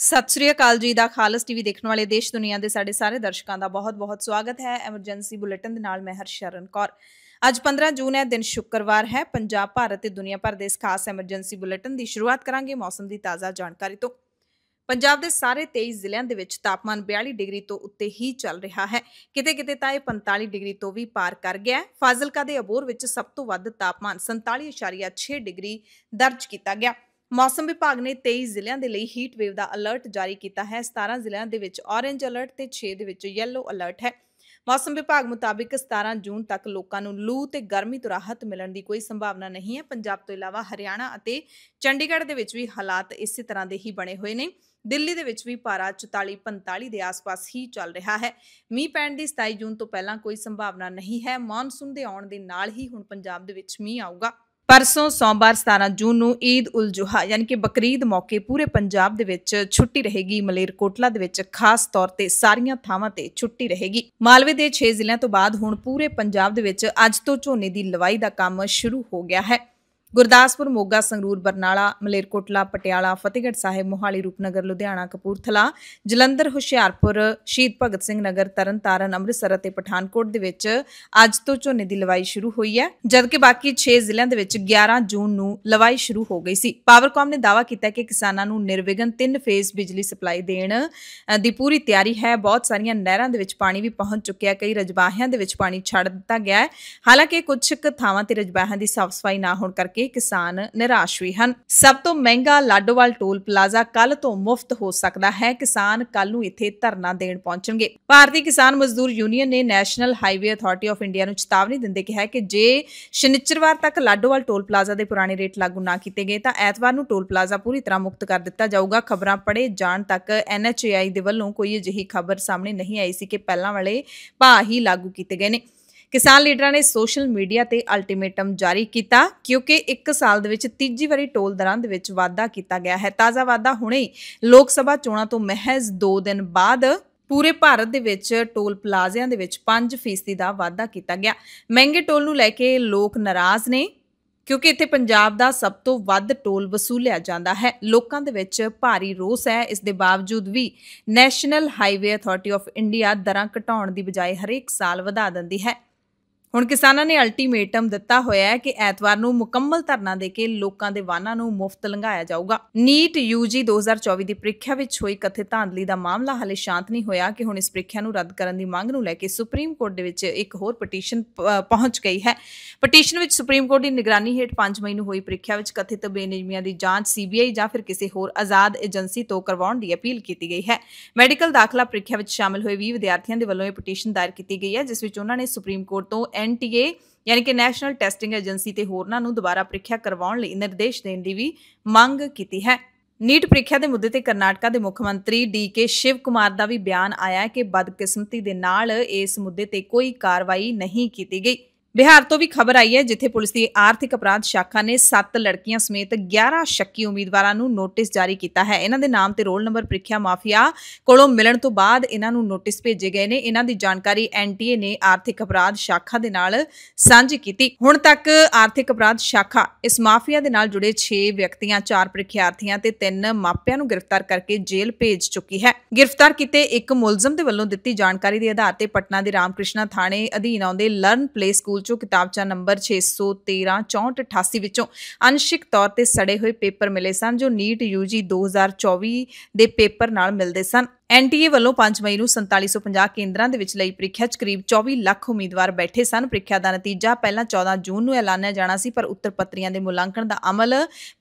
ਸਤਿ ਸ੍ਰੀ ਅਕਾਲ ਜੀ ਦਾ ਖਾਲਸ ਟੀਵੀ ਦੇਖਣ ਵਾਲੇ ਦੇਸ਼ ਦੁਨੀਆ ਦੇ ਸਾਡੇ ਸਾਰੇ ਦਰਸ਼ਕਾਂ ਦਾ ਬਹੁਤ-ਬਹੁਤ ਸਵਾਗਤ ਹੈ ਐਮਰਜੈਂਸੀ ਬੁਲੇਟਿਨ ਦੇ ਨਾਲ ਮੈਂ ਹਰਸ਼ਰਨ ਕੌਰ ਅੱਜ 15 ਜੂਨ ਹੈ ਦਿਨ ਸ਼ੁੱਕਰਵਾਰ ਹੈ ਪੰਜਾਬ ਭਾਰਤ ਤੇ ਦੁਨੀਆ ਭਰ ਦੇ ਇਸ ਖਾਸ ਐਮਰਜੈਂਸੀ ਬੁਲੇਟਿਨ ਦੀ ਸ਼ੁਰੂਆਤ ਕਰਾਂਗੇ ਮੌਸਮ ਦੀ ਤਾਜ਼ਾ ਜਾਣਕਾਰੀ ਤੋਂ ਪੰਜਾਬ ਦੇ ਸਾਰੇ 23 ਜ਼ਿਲ੍ਹਿਆਂ ਦੇ ਵਿੱਚ ਤਾਪਮਾਨ 42 ਡਿਗਰੀ ਤੋਂ ਉੱਤੇ ਹੀ ਚੱਲ ਰਿਹਾ ਹੈ ਕਿਤੇ-ਕਿਤੇ ਤਾਂ ਇਹ 45 ਡਿਗਰੀ ਤੋਂ ਵੀ ਪਾਰ ਕਰ ਗਿਆ ਹੈ ਫਾਜ਼ਿਲਕਾ ਦੇ ਅਬੋਰ ਵਿੱਚ ਸਭ ਤੋਂ ਵੱਧ ਤਾਪਮਾਨ 47.6 ਡਿਗਰੀ ਦਰਜ ਕੀਤਾ ਗਿਆ ਮੌਸਮ ਵਿਭਾਗ ਨੇ 23 ਜ਼ਿਲ੍ਹਿਆਂ ਦੇ ਲਈ ਹੀਟ ਵੇਵ ਦਾ ਅਲਰਟ ਜਾਰੀ ਕੀਤਾ ਹੈ 17 ਜ਼ਿਲ੍ਹਿਆਂ ਦੇ ਵਿੱਚ ਔਰੇਂਜ ਅਲਰਟ ਤੇ 6 ਦੇ ਵਿੱਚ ਯੈਲੋ ਅਲਰਟ ਹੈ ਮੌਸਮ ਵਿਭਾਗ ਮੁਤਾਬਿਕ 17 ਜੂਨ ਤੱਕ ਲੋਕਾਂ ਨੂੰ ਲੂ ਤੇ ਗਰਮੀ ਤੋਂ ਰਾਹਤ ਮਿਲਣ ਦੀ ਕੋਈ ਸੰਭਾਵਨਾ ਨਹੀਂ ਹੈ ਪੰਜਾਬ ਤੋਂ ਇਲਾਵਾ ਹਰਿਆਣਾ ਅਤੇ ਚੰਡੀਗੜ੍ਹ ਦੇ ਵਿੱਚ ਵੀ ਹਾਲਾਤ ਇਸੇ ਤਰ੍ਹਾਂ ਦੇ ਹੀ ਬਣੇ ਹੋਏ ਨੇ ਦਿੱਲੀ ਦੇ ਵਿੱਚ ਵੀ ਪਾਰਾ 44 45 ਦੇ ਆਸ-ਪਾਸ ਹੀ ਚੱਲ ਰਿਹਾ ਹੈ ਮੀਂਹ ਪੈਣ ਦੀ 27 ਜੂਨ ਤੋਂ ਪਹਿਲਾਂ ਕੋਈ ਸੰਭਾਵਨਾ ਨਹੀਂ ਹੈ ਮੌਨਸੂਨ ਦੇ ਆਉਣ ਦੇ ਨਾਲ ਹੀ ਹੁਣ ਪੰਜਾਬ ਦੇ ਵਿੱਚ ਮੀਂਹ ਆਊਗਾ ਪਰਸੋਂ ਸੋਮਵਾਰ 17 ਜੂਨ ਨੂੰ ਈਦ ਉਲ ਜੁਹਾ ਯਾਨੀ ਕਿ ਬਕਰੀਦ ਮੌਕੇ ਪੂਰੇ ਪੰਜਾਬ ਦੇ ਵਿੱਚ ਛੁੱਟੀ ਰਹੇਗੀ ਮਲੇਰਕੋਟਲਾ ਦੇ ਵਿੱਚ ਖਾਸ ਤੌਰ ਤੇ ਸਾਰੀਆਂ ਥਾਵਾਂ ਤੇ ਛੁੱਟੀ ਰਹੇਗੀ ਮਾਲਵੇ ਦੇ 6 ਜ਼ਿਲ੍ਹਿਆਂ ਤੋਂ ਬਾਅਦ ਹੁਣ ਪੂਰੇ ਪੰਜਾਬ ਦੇ ਵਿੱਚ ਅੱਜ ਤੋਂ ਝੋਨੇ ਦੀ ਲਵਾਈ ਦਾ ਕੰਮ ਸ਼ੁਰੂ ਹੋ ਗਿਆ ਹੈ ਗੁਰਦਾਸਪੁਰ ਮੋਗਾ ਸੰਗਰੂਰ ਬਰਨਾਲਾ ਮਲੇਰਕੋਟਲਾ ਪਟਿਆਲਾ ਫਤਿਹਗੜ੍ਹ ਸਾਹਿਬ ਮੋਹਾਲੀ ਰੂਪਨਗਰ ਲੁਧਿਆਣਾ ਕਪੂਰਥਲਾ ਜਲੰਧਰ ਹੁਸ਼ਿਆਰਪੁਰ ਸ਼ਹੀਦ ਭਗਤ ਸਿੰਘ ਨਗਰ ਤਰਨਤਾਰਨ ਅੰਮ੍ਰਿਤਸਰ ਅਤੇ ਪਠਾਨਕੋਟ ਦੇ ਵਿੱਚ ਅੱਜ ਤੋਂ ਝੋਨੇ ਦੀ ਲਵਾਈ ਸ਼ੁਰੂ ਹੋਈ ਹੈ ਜਦਕਿ ਬਾਕੀ 6 ਜ਼ਿਲ੍ਹਿਆਂ ਦੇ ਵਿੱਚ 11 ਜੂਨ ਨੂੰ ਲਵਾਈ ਸ਼ੁਰੂ ਹੋ ਗਈ ਸੀ ਪਾਵਰਕਾਮ ਨੇ ਦਾਅਵਾ ਕੀਤਾ ਕਿ ਕਿਸਾਨਾਂ ਨੂੰ ਨਿਰਵਿਘਨ ਤਿੰਨ ਫੇਜ਼ ਬਿਜਲੀ ਸਪਲਾਈ ਦੇਣ ਦੀ ਪੂਰੀ ਤਿਆਰੀ ਹੈ ਬਹੁਤ ਸਾਰੀਆਂ ਨਹਿਰਾਂ ਦੇ ਵਿੱਚ ਪਾਣੀ ਵੀ ਪਹੁੰਚ ਚੁੱਕਿਆ ਕਈ ਰਜਬਾਹਿਆਂ ਦੇ ਵਿੱਚ ਪਾਣੀ ਛੱਡ ਦਿੱਤਾ ਗਿਆ ਹੈ ਹਾਲਾਂਕਿ ਕੁਝ ਕੁ ਥਾਵਾਂ ਤੇ ਰਜਬਾਹਿਆਂ ਦੀ ਸਾਫ਼ ਸਫਾਈ ਨਾ ਹੋਣ ਕਰਕੇ ਕਰਕੇ ਕਿਸਾਨ ਨਿਰਾਸ਼ ਵੀ ਹਨ ਸਭ ਤੋਂ ਮਹਿੰਗਾ ਲਾਡੋਵਾਲ ਟੋਲ ਪਲਾਜ਼ਾ ਕੱਲ ਤੋਂ ਮੁਫਤ ਹੋ ਸਕਦਾ ਹੈ ਕਿਸਾਨ ਕੱਲ ਨੂੰ ਇੱਥੇ ਧਰਨਾ ਦੇਣ ਪਹੁੰਚਣਗੇ ਭਾਰਤੀ ਕਿਸਾਨ ਮਜ਼ਦੂਰ ਯੂਨੀਅਨ ਨੇ national highway authority of India ਨੂੰ ਚੇਤਾਵਨੀ ਦਿੰਦੇ ਕਿਹਾ ਕਿ ਜੇ ਸ਼ਨੀਚਰਵਾਰ ਤੱਕ ਲਾਡੋਵਾਲ ਟੋਲ ਪਲਾਜ਼ਾ ਦੇ ਪੁਰਾਣੇ ਰੇਟ ਲਾਗੂ ਨਾ ਕੀਤੇ ਗਏ ਤਾਂ ਐਤਵਾਰ ਨੂੰ ਟੋਲ ਪਲਾਜ਼ਾ ਪੂਰੀ ਤਰ੍ਹਾਂ ਮੁਕਤ ਕਰ ਦਿੱਤਾ ਜਾਊਗਾ ਖਬਰਾਂ ਪੜੇ ਜਾਣ ਤੱਕ ਐਨਐਚਏਆਈ ਦੇ ਵੱਲੋਂ ਕੋਈ ਅਜਿਹੀ ਖਬਰ ਸਾਹਮਣੇ ਨਹੀਂ ਆਈ ਸੀ ਕਿ ਪਹਿਲਾਂ ਵਾਲੇ ਭਾਅ ਹੀ ਲਾਗੂ ਕੀਤੇ ਗਏ ਨੇ ਕਿਸਾਨ ਲੀਡਰਾਂ ਨੇ ਸੋਸ਼ਲ ਮੀਡੀਆ ਤੇ ਅਲਟੀਮੇਟਮ ਜਾਰੀ ਕੀਤਾ ਕਿਉਂਕਿ 1 ਸਾਲ ਦੇ ਵਿੱਚ ਤੀਜੀ ਵਾਰੀ ਟੋਲ ਦਰਾਂ ਦੇ ਵਿੱਚ ਵਾਧਾ ਕੀਤਾ ਗਿਆ ਹੈ ਤਾਜ਼ਾ ਵਾਧਾ ਹੁਣੇ ਲੋਕ ਸਭਾ ਚੋਣਾਂ ਤੋਂ ਮਹਿਜ਼ 2 ਦਿਨ ਬਾਅਦ ਪੂਰੇ ਭਾਰਤ ਦੇ ਵਿੱਚ ਟੋਲ ਪਲਾਜ਼ਿਆਂ ਦੇ ਵਿੱਚ 5% ਦਾ ਵਾਧਾ ਕੀਤਾ ਗਿਆ ਮਹਿੰਗੇ ਟੋਲ ਨੂੰ ਲੈ ਕੇ ਲੋਕ ਨਾਰਾਜ਼ ਨੇ ਕਿਉਂਕਿ ਇੱਥੇ ਪੰਜਾਬ ਦਾ ਸਭ ਤੋਂ ਵੱਧ ਟੋਲ ਵਸੂਲਿਆ ਜਾਂਦਾ ਹੈ ਲੋਕਾਂ ਦੇ ਵਿੱਚ ਭਾਰੀ ਰੋਸ ਹੈ ਇਸ ਦੇ ਬਾਵਜੂਦ ਵੀ national highway authority of India ਦਰਾਂ ਘਟਾਉਣ ਦੀ ਬਜਾਏ ਹਰੇਕ ਸਾਲ ਵਧਾ ਦਿੰਦੀ ਹੈ ਹੁਣ ਕਿਸਾਨਾਂ ਨੇ ਅਲਟੀਮੇਟਮ ਦਿੱਤਾ ਹੋਇਆ ਹੈ ਕਿ ਐਤਵਾਰ ਨੂੰ ਮੁਕੰਮਲ ਧਰਨਾ ਦੇ ਕੇ ਲੋਕਾਂ ਦੇ ਵਾਹਨਾਂ ਨੂੰ ਮੁਫਤ ਲੰਘਾਇਆ ਜਾਊਗਾ ਨੀਟ ਯੂਜੀ 2024 ਦੀ ਪ੍ਰੀਖਿਆ ਵਿੱਚ ਹੋਈ ਕਥਿਤ ਧਾਂਦਲੀ ਦਾ ਮਾਮਲਾ ਹਲੇ ਸ਼ਾਂਤ ਨਹੀਂ ਹੋਇਆ ਕਿ ਹੁਣ ਇਸ ਪ੍ਰੀਖਿਆ ਨੂੰ ਰੱਦ ਕਰਨ ਦੀ ਮੰਗ ਨੂੰ ਲੈ ਕੇ ਸੁਪਰੀਮ ਕੋਰਟ ਦੇ ਵਿੱਚ ਇੱਕ ਹੋਰ ਪਟੀਸ਼ਨ ਪਹੁੰਚ ਗਈ ਹੈ ਪਟੀਸ਼ਨ ਵਿੱਚ ਸੁਪਰੀਮ ਕੋਰਟ ਦੀ ਨਿਗਰਾਨੀ ਹੇਠ 5 ਮਈ ਨੂੰ ਹੋਈ ਪ੍ਰੀਖਿਆ ਵਿੱਚ ਕਥਿਤ ਬੇਨਿਯਮੀਆਂ ਦੀ ਜਾਂਚ ਸੀਬੀਆਈ ਜਾਂ ਫਿਰ ਕਿਸੇ ਹੋਰ ਆਜ਼ਾਦ ਏਜੰਸੀ ਤੋਂ ਕਰਵਾਉਣ ਦੀ ਅਪੀਲ ਕੀਤੀ ਗਈ ਹੈ ਮੈਡੀਕਲ ਦਾਖਲਾ ਪ੍ਰੀਖਿਆ ਵਿੱਚ ਸ਼ਾਮਲ ਹੋਏ 20 ਵਿਦਿਆਰਥੀਆਂ ਦੇ ਵੱਲੋਂ ਇਹ ਪਟੀਸ਼ਨ ਦਾਇਰ ਕੀਤੀ ਗਈ ਹੈ ਜਿਸ ਵਿੱਚ ਉਹਨਾਂ ਨੇ ਸੁਪਰੀਮ ਕੋਰਟ ਤੋਂ ਐਨਟੀਏ ਯਾਨੀ ਕਿ ਨੈਸ਼ਨਲ ਟੈਸਟਿੰਗ ਏਜੰਸੀ ਤੇ ਹੋਰਨਾਂ ਨੂੰ ਦੁਬਾਰਾ ਪ੍ਰੀਖਿਆ ਕਰਵਾਉਣ ਲਈ ਨਿਰਦੇਸ਼ ਦੇਣ ਦੀ ਵੀ ਮੰਗ ਕੀਤੀ ਹੈ ਨੀਟ ਪ੍ਰੀਖਿਆ ਦੇ ਮੁੱਦੇ ਤੇ ਕਰਨਾਟਕਾ ਦੇ ਮੁੱਖ ਮੰਤਰੀ ਡੀ ਕੇ ਸ਼ਿਵ ਕੁਮਾਰ ਦਾ ਵੀ ਬਿਆਨ ਆਇਆ ਹੈ ਕਿ ਬਦਕਿਸਮਤੀ ਦੇ ਨਾਲ ਇਸ ਮੁੱਦੇ ਤੇ ਕੋਈ ਕਾਰਵਾਈ ਨਹੀਂ ਕੀਤੀ ਗਈ ਬਿਹਾਰ ਤੋਂ ਵੀ ਖਬਰ ਆਈ ਹੈ ਜਿੱਥੇ ਪੁਲਿਸ ਦੀ ਆਰਥਿਕ ਅਪਰਾਧ ਸ਼ਾਖਾ ਨੇ 7 ਲੜਕੀਆਂ ਸਮੇਤ 11 ਸ਼ੱਕੀ ਉਮੀਦਵਾਰਾਂ ਨੂੰ ਨੋਟਿਸ ਜਾਰੀ ਕੀਤਾ ਹੈ ਇਹਨਾਂ ਦੇ ਨਾਮ ਤੇ ਰੋਲ ਨੰਬਰ ਪ੍ਰੀਖਿਆ ਮਾਫੀਆ ਕੋਲੋਂ ਮਿਲਣ ਤੋਂ ਬਾਅਦ ਇਹਨਾਂ ਨੂੰ ਨੋਟਿਸ ਭੇਜੇ ਗਏ ਨੇ ਇਹਨਾਂ ਦੀ ਜਾਣਕਾਰੀ ਐਨਟੀਏ ਨੇ ਆਰਥਿਕ ਅਪਰਾਧ ਸ਼ਾਖਾ ਦੇ ਨਾਲ ਸਾਂਝੀ ਕੀਤੀ ਹੁਣ ਤੱਕ ਆਰਥਿਕ ਅਪਰਾਧ ਸ਼ਾਖਾ ਇਸ ਮਾਫੀਆ ਦੇ ਨਾਲ ਜੁੜੇ 6 ਵਿਅਕਤੀਆਂ 4 ਪ੍ਰੀਖਿਆਰਥੀਆਂ ਤੇ 3 ਮਾਪਿਆਂ ਨੂੰ ਗ੍ਰਿਫਤਾਰ ਕਰਕੇ ਜੇਲ੍ਹ ਭੇਜ ਚੁੱਕੀ ਹੈ ਗ੍ਰਿਫਤਾਰ ਕੀਤੇ ਇੱਕ ਮੁਲਜ਼ਮ ਦੇ ਵੱਲੋਂ ਦਿੱਤੀ ਜਾਣਕਾਰੀ ਦੇ ਆਧਾਰ ਤੇ ਪਟਨਾ ਦੇ ਰਾਮਕ੍ਰਿਸ਼ਨਾ ਥਾਣੇ ਅਧੀਨ ਆਉਂਦੇ ਲਰਨ ਪਲੇ ਸਕੂਲ ਜੋ ਕਿਤਾਬਚਾ ਨੰਬਰ 613 6488 ਵਿੱਚੋਂ ਅੰਸ਼ਿਕ ਤੌਰ ਤੇ ਸੜੇ ਹੋਏ ਪੇਪਰ ਮਿਲੇ ਸਨ ਜੋ ਨੀਟ ਯੂਜੀ 2024 ਦੇ ਪੇਪਰ ਨਾਲ ਮਿਲਦੇ ਸਨ ਐਨਟੀਏ ਵੱਲੋਂ 5 ਮਈ ਨੂੰ 4750 ਕੇਂਦਰਾਂ ਦੇ ਵਿੱਚ ਲਈ ਪ੍ਰੀਖਿਆ 'ਚ ਕਰੀਬ 24 ਲੱਖ ਉਮੀਦਵਾਰ ਬੈਠੇ ਸਨ ਪ੍ਰੀਖਿਆ ਦਾ ਨਤੀਜਾ ਪਹਿਲਾਂ 14 ਜੂਨ ਨੂੰ ਐਲਾਨਿਆ ਜਾਣਾ ਸੀ ਪਰ ਉੱਤਰ ਪੱਤਰੀਆਂ ਦੇ ਮੁਲਾਂਕਣ ਦਾ ਅਮਲ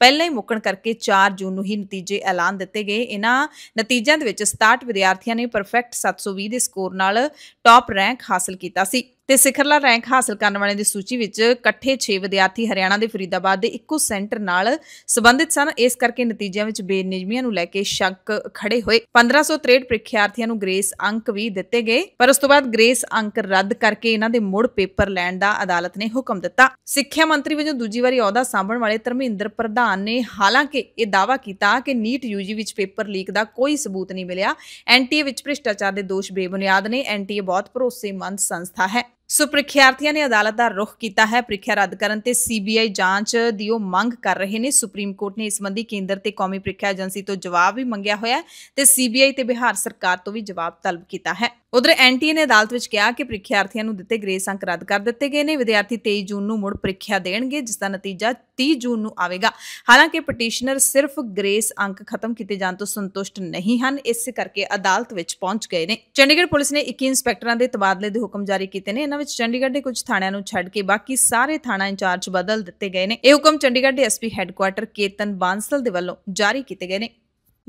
ਪਹਿਲਾਂ ਹੀ ਮੁੱਕਣ ਕਰਕੇ 4 ਜੂਨ ਨੂੰ ਹੀ ਨਤੀਜੇ ਐਲਾਨ ਦਿੱਤੇ ਗਏ ਇਹਨਾਂ ਨਤੀਜਿਆਂ ਦੇ ਵਿੱਚ 67 ਵਿਦਿਆਰਥੀਆਂ ਨੇ ਪਰਫੈਕਟ 720 ਦੇ ਸਕੋਰ ਨਾਲ ਟਾਪ ਰੈਂਕ ਹਾਸਲ ਕੀਤਾ ਸੀ ਤੇ ਸਿਖਰਲਾ ਰੈਂਕ ਹਾਸਲ ਕਰਨ ਵਾਲਿਆਂ ਦੀ ਸੂਚੀ ਵਿੱਚ ਇਕੱਠੇ 6 ਵਿਦਿਆਰਥੀ ਹਰਿਆਣਾ ਦੇ ਫਰੀਦਾਬਾਦ ਦੇ ਇੱਕੋ ਸੈਂਟਰ ਨਾਲ ਸੰਬੰਧਿਤ ਸਨ ਇਸ ਕਰਕੇ ਨਤੀਜਿਆਂ ਵਿੱਚ ਬੇਨਿਯਮੀਆਂ ਨੂੰ ਲੈ ਕੇ ਸ਼ੱਕ ਖੜੇ ਹੋਏ 1563 ਪ੍ਰੀਖਿਆਰਥੀਆਂ ਨੂੰ ਗ੍ਰੇਸ ਅੰਕ ਵੀ ਦਿੱਤੇ ਗਏ ਪਰ ਉਸ ਤੋਂ ਬਾਅਦ ਗ੍ਰੇਸ ਅੰਕ ਰੱਦ ਕਰਕੇ ਇਹਨਾਂ ਦੇ ਮੁੜ ਪੇਪਰ ਲੈਣ ਦਾ ਅਦਾਲਤ ਨੇ ਹੁਕਮ ਦਿੱਤਾ ਸਿੱਖਿਆ ਮੰਤਰੀ ਵਜੋਂ ਦੂਜੀ ਵਾਰੀ ਅਹੁਦਾ ਸੰਭਾਲਣ ਵਾਲੇ ਧਰਮਿੰਦਰ ਪ੍ਰਧਾਨ ਨੇ ਹਾਲਾਂਕਿ ਇਹ ਦਾਵਾ ਕੀਤਾ ਕਿ ਨੀਟ ਯੂਜੀ ਵਿੱਚ ਪੇਪਰ ਲੀਕ ਦਾ ਕੋਈ ਸਬੂਤ ਨਹੀਂ ਮਿਲਿਆ ਐਨਟੀਏ ਵਿੱਚ ਭ੍ਰਿਸ਼ਟਾਚਾਰ ਦੇ ਦੋਸ਼ ਬੇਬੁਨਿਆਦ ਨੇ ਐਨਟੀਏ ਬਹੁਤ ਭਰੋਸੇਮੰਦ ਸੰਸਥਾ ਹੈ ਸੋ ਪ੍ਰੀਖਿਆਰਥੀਆਂ ਨੇ ਅਦਾਲਤ ਦਾ ਰੁਖ ਕੀਤਾ ਹੈ ਪ੍ਰੀਖਿਆ ਰੱਦ ਕਰਨ ਤੇ ਸੀਬੀਆਈ ਜਾਂਚ ਦੀ ਉਹ ਮੰਗ ਕਰ ਰਹੇ ਨੇ ਸੁਪਰੀਮ ਕੋਰਟ ਨੇ ਇਸ ਸੰਬੰਧੀ ਕੇਂਦਰ ਤੇ ਕੌਮੀ ਪ੍ਰੀਖਿਆ ਏਜੰਸੀ ਤੋਂ ਜਵਾਬ ਵੀ ਮੰਗਿਆ ਹੋਇਆ ਤੇ ਸੀਬੀਆਈ ਤੇ ਬਿਹਾਰ ਸਰਕਾਰ ਤੋਂ ਵੀ ਜਵਾਬ ਤਲਬ ਕੀਤਾ ਹੈ ਉਧਰ ਐਨਟੀਏ ਨੇ ਅਦਾਲਤ ਵਿੱਚ ਕਿਹਾ ਕਿ ਪ੍ਰੀਖਿਆਰਥੀਆਂ ਨੂੰ ਦਿੱਤੇ ਗ੍ਰੇਸ ਅੰਕ ਰੱਦ ਕਰ ਦਿੱਤੇ ਗਏ ਨੇ ਵਿਦਿਆਰਥੀ 23 ਜੂਨ ਨੂੰ ਮੁੜ ਪ੍ਰੀਖਿਆ ਦੇਣਗੇ ਜਿਸ ਦਾ ਨਤੀਜਾ 30 ਜੂਨ ਨੂੰ ਆਵੇਗਾ ਹਾਲਾਂਕਿ ਪਟੀਸ਼ਨਰ ਸਿਰਫ ਗ੍ਰੇਸ ਅੰਕ ਖਤਮ ਕੀਤੇ ਜਾਣ ਤੋਂ ਸੰਤੁਸ਼ਟ ਨਹੀਂ ਹਨ ਇਸ ਕਰਕੇ ਅਦਾਲਤ ਵਿੱਚ ਪਹੁੰਚ ਗਏ ਨੇ ਚੰਡੀਗੜ੍ਹ ਪੁਲਿਸ ਨੇ 21 ਇੰਸਪੈਕਟਰਾਂ ਦੇ ਤਬਾਦਲੇ ਦੇ ਹੁਕਮ ਜਾਰੀ ਕੀਤੇ ਨੇ ਇਹਨਾਂ ਵਿੱਚ ਚੰਡੀਗੜ੍ਹ ਦੇ ਕੁਝ ਥਾਣਿਆਂ ਨੂੰ ਛੱਡ ਕੇ ਬਾਕੀ ਸਾਰੇ ਥਾਣਾ ਇੰਚਾਰਜ ਬਦਲ ਦਿੱਤੇ ਗਏ ਨੇ ਇਹ ਹੁਕਮ ਚੰਡੀਗੜ੍ਹ ਦੇ ਐਸਪੀ ਹੈੱਡਕੁਆਰਟਰ ਕੇਤਨ ਬਾਂਸਲ ਦੇ ਵੱਲੋਂ ਜਾਰੀ ਕੀਤੇ ਗਏ ਨੇ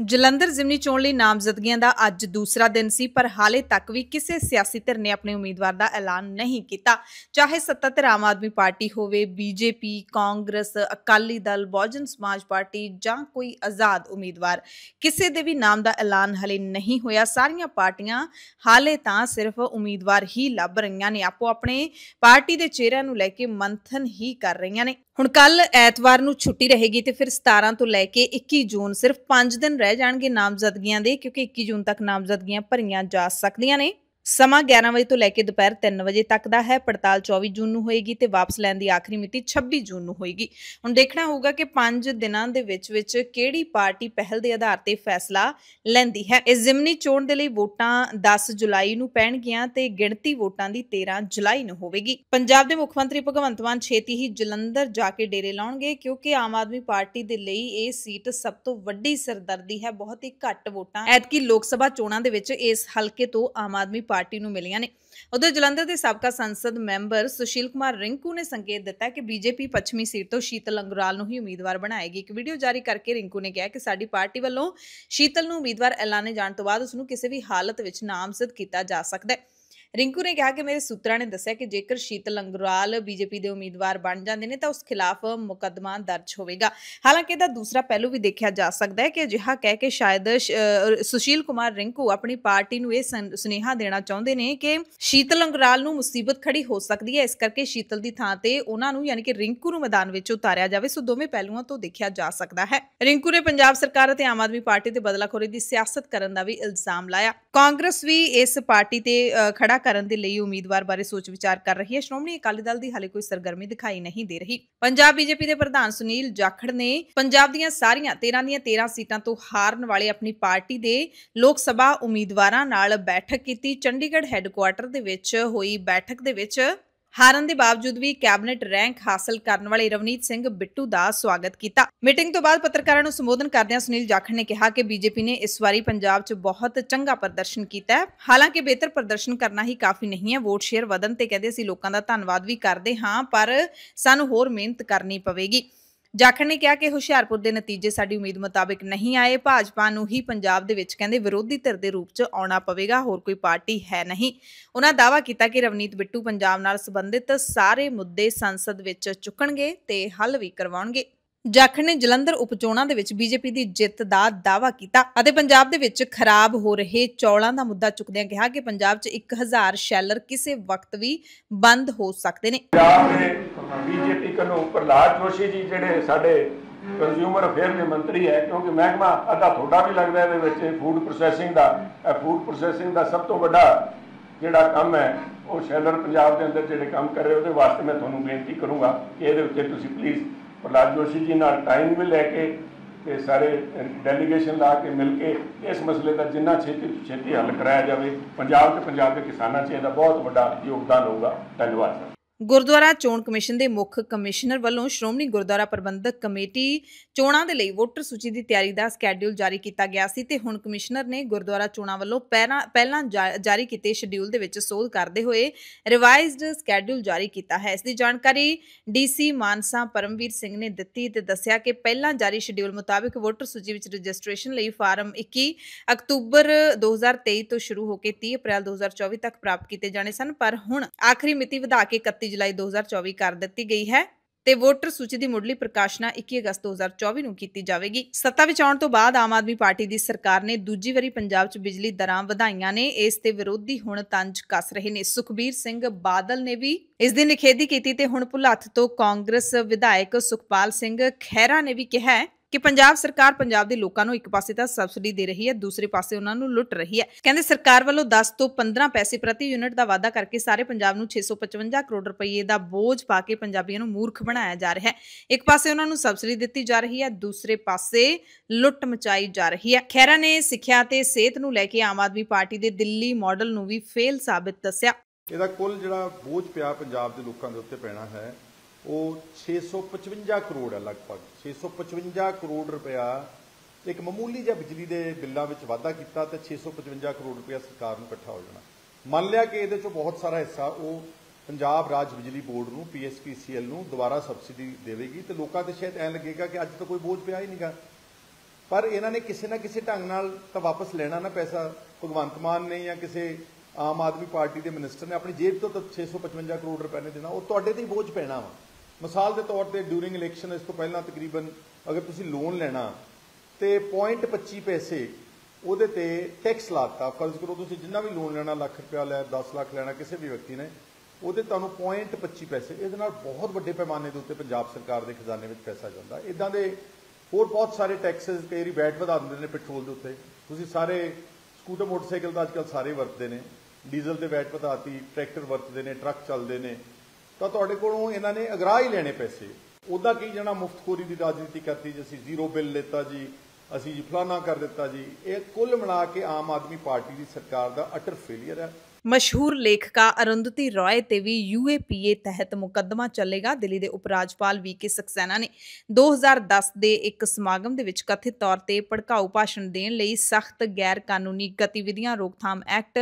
ਜਲੰਧਰ ਜ਼ਿਮਨੀ ਚੋਣ ਲਈ ਨਾਮਜ਼ਦਗੀਆਂ ਦਾ ਅੱਜ ਦੂਸਰਾ ਦਿਨ ਸੀ ਪਰ ਹਾਲੇ ਤੱਕ ਵੀ ਕਿਸੇ ਸਿਆਸੀ ਧਿਰ ਨੇ ਆਪਣੇ ਉਮੀਦਵਾਰ ਦਾ ਐਲਾਨ ਨਹੀਂ ਕੀਤਾ ਚਾਹੇ ਸੱਤਾ ਤੇ ਆਮ ਆਦਮੀ ਪਾਰਟੀ ਹੋਵੇ BJP Congress Akali Dal Bahujan Samaj Party ਜਾਂ ਕੋਈ ਆਜ਼ਾਦ ਉਮੀਦਵਾਰ ਕਿਸੇ ਦੇ ਵੀ ਨਾਮ ਦਾ ਐਲਾਨ ਹਲੇ ਨਹੀਂ ਹੋਇਆ ਸਾਰੀਆਂ ਪਾਰਟੀਆਂ ਹਾਲੇ ਤਾਂ ਸਿਰਫ ਉਮੀਦਵਾਰ ਹੀ ਲੱਭ ਰਹੀਆਂ ਨੇ ਆਪੋ ਆਪਣੇ ਪਾਰਟੀ ਦੇ ਚਿਹਰਿਆਂ ਨੂੰ ਲੈ ਕੇ ਮੰਥਨ ਹੀ ਕਰ ਰਹੀਆਂ ਨੇ ਹੁਣ ਕੱਲ ਐਤਵਾਰ ਨੂੰ ਛੁੱਟੀ ਰਹੇਗੀ ਤੇ ਫਿਰ 17 ਤੋਂ ਲੈ ਕੇ 21 ਜੂਨ ਸਿਰਫ 5 ਦਿਨ ਰਹਿ ਜਾਣਗੇ ਨਾਮਜ਼ਦਗੀਆਂ ਦੇ ਕਿਉਂਕਿ 21 ਜੂਨ ਤੱਕ ਨਾਮਜ਼ਦਗੀਆਂ ਭਰੀਆਂ ਜਾ ਸਕਦੀਆਂ ਨੇ ਸਮਾਂ 11 ਵਜੇ ਤੋਂ ਲੈ ਕੇ ਦੁਪਹਿਰ 3 ਵਜੇ ਤੱਕ ਦਾ ਹੈ ਪੜਤਾਲ 24 ਜੂਨ ਨੂੰ ਹੋਏਗੀ ਤੇ ਵਾਪਸ ਲੈਣ ਦੀ ਆਖਰੀ ਮਿਤੀ 26 ਜੂਨ ਨੂੰ ਹੋਏਗੀ ਹੁਣ ਦੇਖਣਾ ਹੋਊਗਾ ਕਿ 5 ਦਿਨਾਂ ਦੇ ਵਿੱਚ ਵਿੱਚ ਕਿਹੜੀ ਪਾਰਟੀ ਪਹਿਲ ਦੇ ਆਧਾਰ ਤੇ ਫੈਸਲਾ ਲੈਂਦੀ ਹੈ ਇਸ ਜ਼ਿਮਨੀ ਚੋਣ ਦੇ ਲਈ ਵੋਟਾਂ 10 ਜੁਲਾਈ ਨੂੰ ਪੈਣਗੀਆਂ ਤੇ ਗਿਣਤੀ ਵੋਟਾਂ ਦੀ 13 ਜੁਲਾਈ ਨੂੰ ਹੋਵੇਗੀ ਪੰਜਾਬ ਦੇ ਮੁੱਖ ਮੰਤਰੀ ਭਗਵੰਤ ਮਾਨ ਛੇਤੀ ਹੀ ਜਲੰਧਰ ਜਾ ਕੇ ਡੇਰੇ ਲਾਉਣਗੇ ਕਿਉਂਕਿ ਆਮ ਆਦਮੀ ਪਾਰਟੀ ਦੇ ਲਈ ਇਹ ਸੀਟ ਸਭ ਤੋਂ ਵੱਡੀ ਸਰਦਰਦੀ ਹੈ ਬਹੁਤ ਹੀ ਘੱਟ ਵੋਟਾਂ ਐਤਕੀ ਲੋਕ ਸਭਾ ਚੋਣਾਂ ਦੇ ਵਿੱਚ ਇਸ ਹਲਕੇ ਤੋਂ ਆਮ ਆਦਮੀ ਪਾਰਟੀ ਨੂੰ ਮਿਲੀਆਂ ਨੇ ਉਧਰ ਜਲੰਧਰ ਦੇ ਸਾਬਕਾ ਸੰਸਦ ਮੈਂਬਰ ਸੁਸ਼ੀਲ ਕੁਮਾਰ ਰਿੰਕੂ ਨੇ ਸੰਕੇਤ ਦਿੱਤਾ ਕਿ ਬੀਜੇਪੀ ਪੱਛਮੀ ਸੀਟ ਤੋਂ ਸ਼ੀਤਲ ਲੰਗਰਾਲ ਨੂੰ ਹੀ ਉਮੀਦਵਾਰ ਬਣਾਏਗੀ ਇੱਕ ਵੀਡੀਓ ਜਾਰੀ ਕਰਕੇ ਰਿੰਕੂ ਨੇ ਕਿਹਾ ਕਿ ਸਾਡੀ ਪਾਰਟੀ ਵੱਲੋਂ ਸ਼ੀਤਲ ਨੂੰ ਉਮੀਦਵਾਰ ਐਲਾਨੇ ਜਾਣ ਤੋਂ ਬਾਅਦ ਉਸ ਨੂੰ ਕਿਸੇ ਵੀ ਹਾਲਤ ਵਿੱਚ ਨਾਮਜ਼ਦ ਕੀਤਾ ਜਾ ਸਕਦਾ ਹੈ ਰਿੰਕੂ ਨੇ ਕਿਹਾ ਕਿ ਮੇਰੇ ਸੂਤਰਾਂ ਨੇ ਦੱਸਿਆ ਕਿ ਜੇਕਰ ਸ਼ੀਤਲ ਅੰਗਰਾਲ ਬੀਜੇਪੀ ਦੇ ਉਮੀਦਵਾਰ ਬਣ ਜਾਂਦੇ ਨੇ ਤਾਂ ਉਸ ਖਿਲਾਫ ਮੁਕੱਦਮਾ ਦਰਜ ਹੋਵੇਗਾ ਹਾਲਾਂਕਿ ਇਹਦਾ ਦੂਸਰਾ ਪਹਿਲੂ ਵੀ ਦੇਖਿਆ ਜਾ ਸਕਦਾ ਹੈ ਕਿ ਅਜਿਹਾ ਕਹਿ ਕੇ ਸ਼ਾਇਦ ਸੁਸ਼ੀਲ ਕੁਮਾਰ ਰਿੰਕੂ ਆਪਣੀ ਪਾਰਟੀ ਨੂੰ ਇਹ ਸੁਨੇਹਾ ਦੇਣਾ ਚਾਹੁੰਦੇ ਨੇ ਕਿ ਸ਼ੀਤਲ ਅੰਗਰਾਲ ਨੂੰ ਮੁਸੀਬਤ ਖੜੀ ਹੋ ਸਕਦੀ ਹੈ ਇਸ ਕਰਕੇ ਸ਼ੀਤਲ ਦੀ ਥਾਂ ਤੇ ਉਹਨਾਂ ਨੂੰ ਯਾਨੀ ਕਿ ਰਿੰਕੂ ਨੂੰ ਮੈਦਾਨ ਵਿੱਚ ਉਤਾਰਿਆ ਜਾਵੇ ਸੋ ਦੋਵੇਂ ਪਹਿਲੂਆਂ ਤੋਂ ਦੇਖਿਆ ਜਾ ਸਕਦਾ ਹੈ ਰਿੰਕੂ ਨੇ ਪੰਜਾਬ ਸਰਕਾਰ ਅਤੇ ਆਮ ਆਦਮੀ ਪਾਰਟੀ ਤੇ ਬਦਲਾਖੋਰੀ ਦੀ ਸਿਆਸਤ ਕਰਨ ਦਾ ਵੀ ਇਲਜ਼ਾਮ ਲਾਇਆ ਕਾਂਗਰਸ ਵੀ ਇਸ ਪਾਰਟੀ ਤੇ ਖੜਾ ਕਰਨ ਦੇ ਲਈ ਉਮੀਦਵਾਰ ਬਾਰੇ ਸੋਚ ਵਿਚਾਰ ਕਰ ਰਹੀ ਹੈ ਸ਼੍ਰੋਮਣੀ ਅਕਾਲੀ ਦਲ ਦੀ ਹਾਲੇ ਕੋਈ ਸਰਗਰਮੀ ਦਿਖਾਈ ਨਹੀਂ ਦੇ ਰਹੀ ਪੰਜਾਬ ਬੀਜੇਪੀ ਦੇ ਪ੍ਰਧਾਨ ਸੁਨੀਲ ਜਾਖੜ ਨੇ ਪੰਜਾਬ ਦੀਆਂ ਸਾਰੀਆਂ 13 ਦੀਆਂ 13 ਸੀਟਾਂ ਤੋਂ ਹਾਰਨ ਵਾਲੇ ਆਪਣੀ ਪਾਰਟੀ ਦੇ ਲੋਕ ਸਭਾ ਉਮੀਦਵਾਰਾਂ ਨਾਲ ਬੈਠਕ ਕੀਤੀ ਚੰਡੀਗੜ੍ਹ ਹੈੱਡਕੁਆਰਟਰ ਦੇ ਵਿੱਚ ਹੋਈ ਬੈਠਕ ਦੇ ਵਿੱਚ ਹਾਰਨ ਦੇ ਬਾਵਜੂਦ ਵੀ ਕੈਬਨਿਟ ਰੈਂਕ ਹਾਸਲ ਕਰਨ ਵਾਲੇ ਰਵਨੀਤ ਸਿੰਘ ਬਿੱਟੂ ਦਾ ਸਵਾਗਤ ਕੀਤਾ ਮੀਟਿੰਗ ਤੋਂ ਬਾਅਦ ਪੱਤਰਕਾਰਾਂ ਨੂੰ ਸੰਬੋਧਨ ਕਰਦਿਆਂ ਸੁਨੀਲ ਜਾਖੜ ਨੇ ਕਿਹਾ ਕਿ ਬੀਜੇਪੀ ਨੇ ਇਸ ਵਾਰੀ ਪੰਜਾਬ 'ਚ ਬਹੁਤ ਚੰਗਾ ਪ੍ਰਦਰਸ਼ਨ ਕੀਤਾ ਹੈ ਹਾਲਾਂਕਿ ਬਿਹਤਰ ਪ੍ਰਦਰਸ਼ਨ ਕਰਨਾ ਹੀ ਕਾਫੀ ਨਹੀਂ ਹੈ ਵੋਟ ਸ਼ੇਅਰ ਵਧਣ ਤੇ ਕਹਿੰਦੇ ਅਸੀਂ ਲੋਕਾਂ ਦਾ ਧੰਨਵਾਦ ਵੀ ਕਰਦੇ ਹਾਂ ਪਰ ਸਾਨੂੰ ਹੋਰ ਮਿਹਨਤ ਕਰਨੀ ਪਵੇਗੀ ਜਾਖੜ ਨੇ ਕਿਹਾ ਕਿ ਹੁਸ਼ਿਆਰਪੁਰ ਦੇ ਨਤੀਜੇ ਸਾਡੀ ਉਮੀਦ ਮੁਤਾਬਕ ਨਹੀਂ ਆਏ ਭਾਜਪਾ ਨੂੰ ਹੀ ਪੰਜਾਬ ਦੇ ਵਿੱਚ ਕਹਿੰਦੇ ਵਿਰੋਧੀ ਧਿਰ ਦੇ ਰੂਪ 'ਚ ਆਉਣਾ ਪਵੇਗਾ ਹੋਰ ਕੋਈ ਪਾਰਟੀ ਹੈ ਨਹੀਂ ਉਹਨਾਂ ਦਾਵਾ ਕੀਤਾ ਕਿ ਰਵਨੀਤ ਬਿੱਟੂ ਪੰਜਾਬ ਨਾਲ ਸੰਬੰਧਿਤ ਸਾਰੇ ਮੁੱਦੇ ਸੰਸਦ ਵਿੱਚ ਚੁੱਕਣਗੇ ਤੇ ਹੱਲ ਵੀ ਕਰਵਾਉਣਗੇ ਜਾਖੜ ਨੇ ਜਲੰਧਰ ਉਪਚੋਣਾਂ ਦੇ ਵਿੱਚ ਬੀਜੇਪੀ ਦੀ ਜਿੱਤ ਦਾ ਦਾਅਵਾ ਕੀਤਾ ਅਤੇ ਪੰਜਾਬ ਦੇ ਵਿੱਚ ਖਰਾਬ ਹੋ ਰਹੇ ਚੌਲਾਂ ਦਾ ਮੁੱਦਾ ਚੁੱਕਦਿਆਂ ਕਿਹਾ ਕਿ ਪੰਜਾਬ 'ਚ 1000 ਸ਼ੈਲਰ ਕਿਸੇ ਵਕਤ ਵੀ ਬੰਦ ਹੋ ਸਕਦੇ ਨੇ ਪੰਜਾਬ ਦੇ ਬੀਜੇਪੀ ਕੋਲੋਂ ਪ੍ਰਲਾਦ ਜੋਸ਼ੀ ਜੀ ਜਿਹੜੇ ਸਾਡੇ ਕੰਜ਼ਿਊਮਰ ਅਫੇਅਰ ਦੇ ਮੰਤਰੀ ਹੈ ਕਿਉਂਕਿ ਮਹਿਕਮਾ ਅਦਾ ਥੋੜਾ ਵੀ ਲੱਗਦਾ ਇਹਦੇ ਵਿੱਚ ਫੂਡ ਪ੍ਰੋਸੈਸਿੰਗ ਦਾ ਇਹ ਫੂਡ ਪ੍ਰੋਸੈਸਿੰਗ ਦਾ ਸਭ ਤੋਂ ਵੱਡਾ ਜਿਹੜਾ ਕੰਮ ਹੈ ਉਹ ਸ਼ੈਲਰ ਪੰਜਾਬ ਦੇ ਅੰਦਰ ਜਿਹੜੇ ਕੰਮ ਕਰ ਰਹੇ ਉਹਦੇ ਵਾਸਤੇ ਮੈਂ ਤੁਹਾਨੂੰ ਬੇਨਤੀ ਕਰੂੰਗਾ ਕਿ ਇਹਦੇ ਉੱਤੇ ਤੁਸੀਂ ਪਲੀਜ਼ ਪ੍ਰਲਾਦ ਜੋਸ਼ੀ ਜੀ ਨਾਲ ਟਾਈਮ ਵੀ ਲੈ ਕੇ ਤੇ ਸਾਰੇ ਡੈਲੀਗੇਸ਼ਨ ਲਾ ਕੇ ਮਿਲ ਕੇ ਇਸ ਮਸਲੇ ਦਾ ਜਿੰਨਾ ਛੇਤੀ ਛੇਤੀ ਹੱਲ ਕਰਾਇਆ ਜਾਵੇ ਪੰਜਾਬ ਤੇ ਪੰਜਾਬ ਦੇ ਕਿਸਾਨਾਂ 'ਚ ਇਹਦਾ ਬਹੁਤ ਵੱਡਾ ਯੋਗਦਾਨ ਹੋਊਗਾ ਧੰਨਵਾਦ ਗੁਰਦੁਆਰਾ ਚੋਣ ਕਮਿਸ਼ਨ ਦੇ ਮੁੱਖ ਕਮਿਸ਼ਨਰ ਵੱਲੋਂ ਸ਼੍ਰੋਮਣੀ ਗੁਰਦੁਆਰਾ ਪ੍ਰਬੰਧਕ ਕਮੇਟੀ ਚੋਣਾਂ ਦੇ ਲਈ ਵੋਟਰ ਸੂਚੀ ਦੀ ਤਿਆਰੀ ਦਾ ਸਕੇਡਿਊਲ ਜਾਰੀ ਕੀਤਾ ਗਿਆ ਸੀ ਤੇ ਹੁਣ ਕਮਿਸ਼ਨਰ ਨੇ ਗੁਰਦੁਆਰਾ ਚੋਣਾਂ ਵੱਲੋਂ ਪਹਿਲਾਂ ਜਾਰੀ ਕੀਤੇ ਸ਼ਡਿਊਲ ਦੇ ਵਿੱਚ ਸੋਧ ਕਰਦੇ ਹੋਏ ਰਿਵਾਈਜ਼ਡ ਸਕੇਡਿਊਲ ਜਾਰੀ ਕੀਤਾ ਹੈ ਇਸ ਦੀ ਜਾਣਕਾਰੀ ਡੀਸੀ ਮਾਨਸਾ ਪਰਮਵੀਰ ਸਿੰਘ ਨੇ ਦਿੱਤੀ ਤੇ ਦੱਸਿਆ ਕਿ ਪਹਿਲਾਂ ਜਾਰੀ ਸ਼ਡਿਊਲ ਮੁਤਾਬਕ ਵੋਟਰ ਸੂਚੀ ਵਿੱਚ ਰਜਿਸਟ੍ਰੇਸ਼ਨ ਲਈ ਫਾਰਮ 21 ਅਕਤੂਬਰ 2023 ਤੋਂ ਸ਼ੁਰੂ ਹੋ ਕੇ 30 ਅਪ੍ਰੈਲ 2024 ਤੱਕ ਪ੍ਰਾਪਤ ਕੀਤੇ ਜਾਣੇ ਸਨ ਪਰ ਹੁਣ ਆਖਰੀ ਮਿਤੀ ਵਧਾ ਕੇ 31 31 ਜੁਲਾਈ 2024 ਕਰ ਦਿੱਤੀ ਗਈ ਹੈ ਤੇ ਵੋਟਰ ਸੂਚੀ ਦੀ ਮੁੱਢਲੀ ਪ੍ਰਕਾਸ਼ਨਾ 21 ਅਗਸਤ 2024 ਨੂੰ ਕੀਤੀ ਜਾਵੇਗੀ ਸੱਤਾ ਵਿੱਚ ਆਉਣ ਤੋਂ ਬਾਅਦ ਆਮ ਆਦਮੀ ਪਾਰਟੀ ਦੀ ਸਰਕਾਰ ਨੇ ਦੂਜੀ ਵਾਰੀ ਪੰਜਾਬ 'ਚ ਬਿਜਲੀ ਦਰਾਂ ਵਧਾਈਆਂ ਨੇ ਇਸ ਤੇ ਵਿਰੋਧੀ ਹੁਣ ਤੰਜ ਕੱਸ ਰਹੇ ਨੇ ਸੁਖਬੀਰ ਸਿੰਘ ਬਾਦਲ ਨੇ ਵੀ ਇਸ ਦੀ ਨਿਖੇਧੀ ਕੀਤੀ ਤੇ ਹੁਣ ਭੁਲੱਥ ਤੋਂ ਕਾਂਗਰਸ ਵਿਧਾਇਕ ਸੁਖਪਾਲ ਸਿੰਘ ਖਹਿਰਾ ਨੇ ਵੀ ਕਿਹਾ ਕਿ ਪੰਜਾਬ ਸਰਕਾਰ ਪੰਜਾਬ ਦੇ ਲੋਕਾਂ ਨੂੰ ਇੱਕ ਪਾਸੇ ਤਾਂ ਸਬਸਿਡੀ ਦੇ ਰਹੀ ਹੈ ਦੂਸਰੇ ਪਾਸੇ ਉਹਨਾਂ ਨੂੰ ਲੁੱਟ ਰਹੀ ਹੈ ਕਹਿੰਦੇ ਸਰਕਾਰ ਵੱਲੋਂ 10 ਤੋਂ 15 ਪੈਸੇ ਪ੍ਰਤੀ ਯੂਨਿਟ ਦਾ ਵਾਅਦਾ ਕਰਕੇ ਸਾਰੇ ਪੰਜਾਬ ਨੂੰ 655 ਕਰੋੜ ਰੁਪਏ ਦਾ ਬੋਝ ਪਾ ਕੇ ਪੰਜਾਬੀਆਂ ਨੂੰ ਮੂਰਖ ਬਣਾਇਆ ਜਾ ਰਿਹਾ ਹੈ ਇੱਕ ਪਾਸੇ ਉਹਨਾਂ ਨੂੰ ਸਬਸਿਡੀ ਦਿੱਤੀ ਜਾ ਰਹੀ ਹੈ ਦੂਸਰੇ ਪਾਸੇ ਲੁੱਟ ਮਚਾਈ ਜਾ ਰਹੀ ਹੈ ਖੈਰਾ ਨੇ ਸਿੱਖਿਆ ਤੇ ਸਿਹਤ ਨੂੰ ਲੈ ਕੇ ਆਮ ਆਦਮੀ ਪਾਰਟੀ ਦੇ ਦਿੱਲੀ ਮਾਡਲ ਨੂੰ ਵੀ ਫੇਲ ਸਾਬਿਤ ਦੱਸਿਆ ਇਹਦਾ ਕੁੱਲ ਜਿਹੜਾ ਬੋਝ ਪਿਆ ਪੰਜਾਬ ਦੇ ਲੋਕਾਂ ਦੇ ਉੱਤੇ ਪੈਣਾ ਹੈ ਉਹ 655 ਕਰੋੜ ਹੈ ਲਗਭਗ 655 ਕਰੋੜ ਰੁਪਇਆ ਇੱਕ ਮਾਮੂਲੀ ਜਿਹਾ ਬਿਜਲੀ ਦੇ ਬਿੱਲਾਂ ਵਿੱਚ ਵਾਧਾ ਕੀਤਾ ਤੇ 655 ਕਰੋੜ ਰੁਪਇਆ ਸਰਕਾਰ ਨੂੰ ਇਕੱਠਾ ਹੋ ਜਾਣਾ ਮੰਨ ਲਿਆ ਕਿ ਇਹਦੇ ਚੋਂ ਬਹੁਤ ਸਾਰਾ ਹਿੱਸਾ ਉਹ ਪੰਜਾਬ ਰਾਜ ਬਿਜਲੀ ਬੋਰਡ ਨੂੰ ਪੀਐਸਪੀਸੀਐਲ ਨੂੰ ਦੁਬਾਰਾ ਸਬਸਿਡੀ ਦੇਵੇਗੀ ਤੇ ਲੋਕਾਂ ਤੇ ਸ਼ਾਇਦ ਐ ਲੱਗੇਗਾ ਕਿ ਅੱਜ ਤਾਂ ਕੋਈ ਬੋਝ ਪਿਆ ਹੀ ਨਹੀਂਗਾ ਪਰ ਇਹਨਾਂ ਨੇ ਕਿਸੇ ਨਾ ਕਿਸੇ ਢੰਗ ਨਾਲ ਤਾਂ ਵਾਪਸ ਲੈਣਾ ਨਾ ਪੈਸਾ ਭਗਵੰਤ ਮਾਨ ਨੇ ਜਾਂ ਕਿਸੇ ਆਮ ਆਦਮੀ ਪਾਰਟੀ ਦੇ ਮਿਨਿਸਟਰ ਨੇ ਆਪਣੀ ਜੇਬ ਤੋਂ ਤਾਂ 655 ਕਰੋੜ ਰੁਪਏ ਨੇ ਦੇਣਾ ਉਹ ਤੁਹਾਡੇ ਤੇ ਹੀ ਬੋਝ ਪੈਣਾ ਵਾ ਮਿਸਾਲ ਦੇ ਤੌਰ ਤੇ ਡੂਰਿੰਗ ਇਲੈਕਸ਼ਨ ਇਸ ਤੋਂ ਪਹਿਲਾਂ ਤਕਰੀਬਨ ਅਗਰ ਤੁਸੀਂ ਲੋਨ ਲੈਣਾ ਤੇ 0.25 ਪੈਸੇ ਉਹਦੇ ਤੇ ਟੈਕਸ ਲਾਤਾ ਫਰਜ਼ ਕਰੋ ਤੁਸੀਂ ਜਿੰਨਾ ਵੀ ਲੋਨ ਲੈਣਾ ਲੱਖ ਰੁਪਿਆ ਲੈ 10 ਲੱਖ ਲੈਣਾ ਕਿਸੇ ਵੀ ਵਿਅਕਤੀ ਨੇ ਉਹਦੇ ਤੁਹਾਨੂੰ 0.25 ਪੈਸੇ ਇਹਦੇ ਨਾਲ ਬਹੁਤ ਵੱਡੇ ਪੈਮਾਨੇ ਦੇ ਉੱਤੇ ਪੰਜਾਬ ਸਰਕਾਰ ਦੇ ਖਜ਼ਾਨੇ ਵਿੱਚ ਪੈਸਾ ਜਾਂਦਾ ਇਦਾਂ ਦੇ ਹੋਰ ਬਹੁਤ ਸਾਰੇ ਟੈਕਸਸ ਰੀ ਵੈਟ ਵਧਾ ਦਿੰਦੇ ਨੇ ਪੈਟਰੋਲ ਦੇ ਉੱਤੇ ਤੁਸੀਂ ਸਾਰੇ ਸਕੂਟਰ ਮੋਟਰਸਾਈਕਲ ਤਾਂ ਅੱਜਕੱਲ ਸਾਰੇ ਵਰਤਦੇ ਨੇ ਡੀਜ਼ਲ ਤੇ ਵੈਟ ਵਧਾਤੀ ਟਰੈਕਟਰ ਵਰਤਦੇ ਨੇ ਟਰੱਕ ਚੱਲਦੇ ਨੇ ਤਾਂ ਤੁਹਾਡੇ ਕੋਲੋਂ ਇਹਨਾਂ ਨੇ ਅਗਰਾ ਹੀ ਲੈਣੇ ਪੈਸੇ ਉਹਦਾ ਕੀ ਜਣਾ ਮੁਫਤਖੋਰੀ ਦੀ ਰਾਜਨੀਤੀ ਕਰਤੀ ਜੀ ਅਸੀਂ ਜ਼ੀਰੋ ਬਿੱਲ ਲੇਤਾ ਜੀ ਅਸੀਂ ਜੀ ਫਲਾਣਾ ਕਰ ਦਿੱਤਾ ਜੀ ਇਹ ਕੁੱਲ ਮਿਲਾ ਕੇ ਆਮ ਆਦਮੀ ਪਾਰਟੀ ਦੀ ਸਰਕਾਰ ਦਾ ਅਟਰ ਫੇਲਿਅਰ ਹੈ ਮਸ਼ਹੂਰ ਲੇਖਕਾ ਅਰੁੰਧਤੀ ਰਾਏ ਤੇ ਵੀ ਯੂਏਪੀਏ ਤਹਿਤ ਮੁਕੱਦਮਾ ਚੱਲੇਗਾ ਦਿੱਲੀ ਦੇ ਉਪ ਰਾਜਪਾਲ ਵੀਕੇ ਸਖਸੈਨਾ ਨੇ 2010 ਦੇ ਇੱਕ ਸਮਾਗਮ ਦੇ ਵਿੱਚ ਕਥਿਤ ਤੌਰ ਤੇ ਭੜਕਾਊ ਭਾਸ਼ਣ ਦੇਣ ਲਈ ਸਖਤ ਗੈਰ ਕਾਨੂੰਨੀ ਗਤੀਵਿਧੀਆਂ ਰੋਕਥਾਮ ਐਕਟ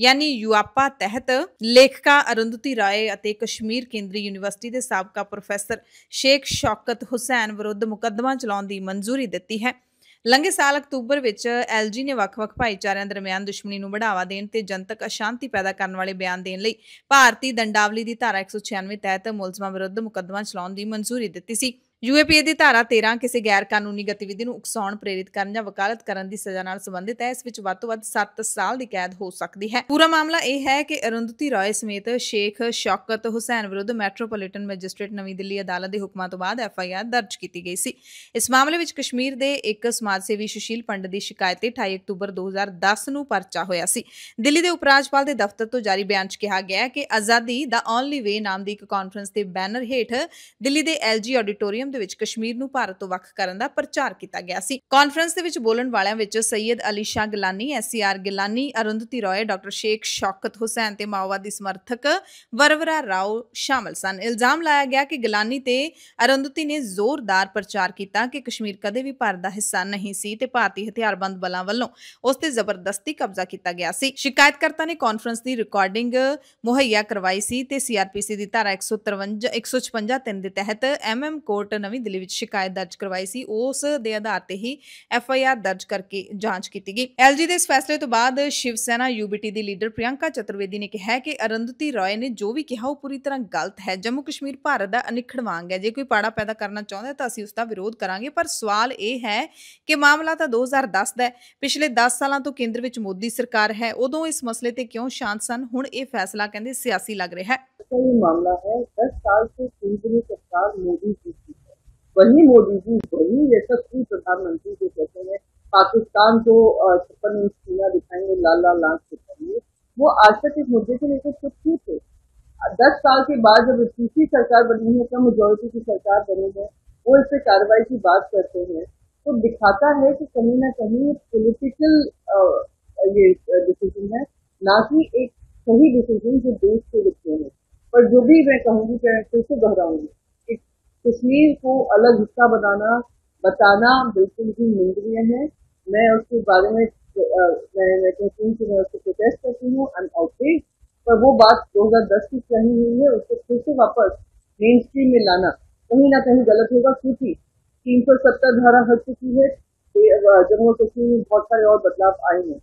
ਯਾਨੀ ਯੂਆਪਾ ਤਹਿਤ ਲੇਖਕਾ ਅਰੁੰਧਤੀ ਰਾਏ ਅਤੇ ਕਸ਼ਮੀਰ ਕੇਂਦਰੀ ਯੂਨੀਵਰਸਿਟੀ ਦੇ ਸਾਬਕਾ ਪ੍ਰੋਫੈਸਰ ਸ਼ੇਖ ਸ਼ੌਕਤ ਹੁਸੈਨ ਵਿਰੁੱਧ ਮੁਕੱਦਮਾ ਚਲਾਉਣ ਦੀ ਮਨਜ਼ੂਰੀ ਦਿੱਤੀ ਹੈ ਲੰਘੇ ਸਾਲ ਅਕਤੂਬਰ ਵਿੱਚ ਐਲਜੀ ਨੇ ਵੱਖ-ਵੱਖ ਭਾਈਚਾਰਿਆਂ ਦਰਮਿਆਨ ਦੁਸ਼ਮਣੀ ਨੂੰ ਵਧਾਵਾ ਦੇਣ ਤੇ ਜਨਤਕ ਅਸ਼ਾਂਤੀ ਪੈਦਾ ਕਰਨ ਵਾਲੇ ਬਿਆਨ ਦੇਣ ਲਈ ਭਾਰਤੀ ਦੰਡਾਵਲੀ ਦੀ ਧਾਰਾ 196 ਤਹਿਤ ਮੁਲਜ਼ਮਾਂ ਵਿਰੁੱਧ ਮੁਕੱਦਮਾ ਚਲਾਉਣ ਦੀ ਮਨਜ਼ੂਰੀ ਦਿੱਤੀ ਸੀ ਯੂਏਪੀਏ ਦੀ ਧਾਰਾ 13 ਕਿਸੇ ਗੈਰ ਕਾਨੂੰਨੀ ਗਤੀਵਿਧੀ ਨੂੰ ਉਕਸਾਉਣ ਪ੍ਰੇਰਿਤ ਕਰਨ ਜਾਂ ਵਕਾਲਤ ਕਰਨ ਦੀ ਸਜ਼ਾ ਨਾਲ ਸੰਬੰਧਿਤ ਹੈ ਇਸ ਵਿੱਚ ਵੱਧ ਤੋਂ ਵੱਧ 7 ਸਾਲ ਦੀ ਕੈਦ ਹੋ ਸਕਦੀ ਹੈ ਪੂਰਾ ਮਾਮਲਾ ਇਹ ਹੈ ਕਿ ਅਰੁੰਧਤੀ ਰਾਏ ਸਮੇਤ ਸ਼ੇਖ ਸ਼ੌਕਤ ਹੁਸੈਨ ਵਿਰੁੱਧ ਮੈਟਰੋਪੋਲੀਟਨ ਮੈਜਿਸਟ੍ਰੇਟ ਨਵੀਂ ਦਿੱਲੀ ਅਦਾਲਤ ਦੇ ਹੁਕਮਾਂ ਤੋਂ ਬਾਅਦ ਐਫਆਈਆਰ ਦਰਜ ਕੀਤੀ ਗਈ ਸੀ ਇਸ ਮਾਮਲੇ ਵਿੱਚ ਕਸ਼ਮੀਰ ਦੇ ਇੱਕ ਸਮਾਜ ਸੇਵੀ ਸੁਸ਼ੀਲ ਪੰਡ ਦੀ ਸ਼ਿਕਾਇਤ ਤੇ 28 ਅਕਤੂਬਰ 2010 ਨੂੰ ਪਰਚਾ ਹੋਇਆ ਸੀ ਦਿੱਲੀ ਦੇ ਉਪਰਾਜਪਾਲ ਦੇ ਦਫ਼ਤਰ ਤੋਂ ਜਾਰੀ ਬਿਆਨ 'ਚ ਕਿਹਾ ਗਿਆ ਹੈ ਕਿ ਆਜ਼ਾਦੀ ਦਾ ਓਨਲੀ ਵੇ ਨਾਮ ਦੀ ਇੱਕ ਕਾਨਫਰੰਸ ਦੇ ਬੈਨਰ ਹੇਠ ਦਿੱਲੀ ਦੇ ਐਲਜੀ ਆਡੀਟੋਰੀਅਮ ਮਿਊਜ਼ੀਅਮ ਦੇ ਵਿੱਚ ਕਸ਼ਮੀਰ ਨੂੰ ਭਾਰਤ ਤੋਂ ਵੱਖ ਕਰਨ ਦਾ ਪ੍ਰਚਾਰ ਕੀਤਾ ਗਿਆ ਸੀ ਕਾਨਫਰੰਸ ਦੇ ਵਿੱਚ ਬੋਲਣ ਵਾਲਿਆਂ ਵਿੱਚ ਸੈਯਦ ਅਲੀ ਸ਼ਾ ਗਿਲਾਨੀ ਐਸਸੀਆਰ ਗਿਲਾਨੀ ਅਰੁੰਧਤੀ ਰਾਏ ਡਾਕਟਰ ਸ਼ੇਖ ਸ਼ੌਕਤ ਹੁਸੈਨ ਤੇ ਮਾਓਵਾਦੀ ਸਮਰਥਕ ਵਰਵਰਾ ਰਾਓ ਸ਼ਾਮਲ ਸਨ ਇਲਜ਼ਾਮ ਲਾਇਆ ਗਿਆ ਕਿ ਗਿਲਾਨੀ ਤੇ ਅਰੁੰਧਤੀ ਨੇ ਜ਼ੋਰਦਾਰ ਪ੍ਰਚਾਰ ਕੀਤਾ ਕਿ ਕਸ਼ਮੀਰ ਕਦੇ ਵੀ ਭਾਰਤ ਦਾ ਹਿੱਸਾ ਨਹੀਂ ਸੀ ਤੇ ਭਾਰਤੀ ਹਥਿਆਰਬੰਦ ਬਲਾਂ ਵੱਲੋਂ ਉਸ ਤੇ ਜ਼ਬਰਦਸਤੀ ਕਬਜ਼ਾ ਕੀਤਾ ਗਿਆ ਸੀ ਸ਼ਿਕਾਇਤਕਰਤਾ ਨੇ ਕਾਨਫਰੰਸ ਦੀ ਰਿਕਾਰਡਿੰਗ ਮੁਹੱਈਆ ਕਰਵਾਈ ਸੀ ਤੇ ਸੀਆਰਪੀਸੀ ਦੀ ਧਾਰਾ 153 156 3 ਦੇ ਤਹਿਤ ਐਮਐਮ ਕੋਰਟ ਡਾਇਰੈਕਟਰ ਨਵੀਂ ਦਿੱਲੀ ਵਿੱਚ ਸ਼ਿਕਾਇਤ ਦਰਜ ਕਰਵਾਈ ਸੀ ਉਸ ਦੇ ਆਧਾਰ ਤੇ ਹੀ ਐਫ ਆਈ ਆਰ ਦਰਜ ਕਰਕੇ ਜਾਂਚ ਕੀਤੀ ਗਈ ਐਲਜੀ ਦੇ ਇਸ ਫੈਸਲੇ ਤੋਂ ਬਾਅਦ ਸ਼ਿਵ ਸੈਨਾ ਯੂਬੀਟੀ ਦੀ ਲੀਡਰ ਪ੍ਰਿਯੰਕਾ ਚਤੁਰਵੇਦੀ ਨੇ ਕਿਹਾ ਕਿ ਅਰੰਦਤੀ ਰਾਏ ਨੇ ਜੋ ਵੀ ਕਿਹਾ ਉਹ ਪੂਰੀ ਤਰ੍ਹਾਂ ਗਲਤ ਹੈ ਜੰਮੂ ਕਸ਼ਮੀਰ ਭਾਰਤ ਦਾ ਅਨਿਖੜ ਵਾਂਗ ਹੈ ਜੇ ਕੋਈ ਪਾੜਾ ਪੈਦਾ ਕਰਨਾ ਚਾਹੁੰਦਾ ਤਾਂ ਅਸੀਂ ਉਸ ਦਾ ਵਿਰੋਧ ਕਰਾਂਗੇ ਪਰ ਸਵਾਲ ਇਹ ਹੈ ਕਿ ਮਾਮਲਾ ਤਾਂ 2010 ਦਾ ਹੈ ਪਿਛਲੇ 10 ਸਾਲਾਂ ਤੋਂ ਕੇਂਦਰ ਵਿੱਚ ਮੋਦੀ ਸਰਕਾਰ ਹੈ ਉਦੋਂ ਇਸ ਮਸਲੇ ਤੇ ਕਿਉਂ ਸ਼ਾਂਤ ਸਨ ਹੁਣ ਇਹ ਫੈਸਲਾ ਕਹਿੰਦੇ ਸਿਆਸੀ ਲੱਗ ਰਿਹਾ ਹੈ ਕੋਈ ਮਾਮਲਾ ਹੈ 10 ਸਾਲ ਤੋਂ ਕੇਂਦਰੀ ਸਰਕਾਰ ਮੋਦੀ ਜੀ वही मोदी जी वही यशस्वी प्रधानमंत्री जो कहते हैं पाकिस्तान को छप्पन इंच सीना दिखाएंगे लाल लाल लाख दिखाएंगे वो आज तक इस मुद्दे से लेकर चुप क्यों थे दस साल के बाद जब तीसरी सरकार बनी है कम मेजोरिटी की सरकार बनी है वो इस पर कार्रवाई की बात करते हैं तो दिखाता है कि कहीं ना कहीं पॉलिटिकल ये डिसीजन है ना कि एक सही डिसीजन जो देश के लिए है पर जो भी मैं कहूँगी फिर से दोहराऊंगी कश्मीर को अलग हिस्सा बनाना बताना बिल्कुल ही निंदनीय है मैं उसके बारे में मैं कहती मैं उसको प्रोटेस्ट करती हूँ आई आउटरेज पर वो बात 2010 की कही हुई है उसको फिर से वापस मेन स्ट्रीम में लाना कहीं ना कहीं गलत होगा क्योंकि तीन सौ सत्तर धारा हट चुकी है जम्मू कश्मीर में बहुत सारे और बदलाव आए हैं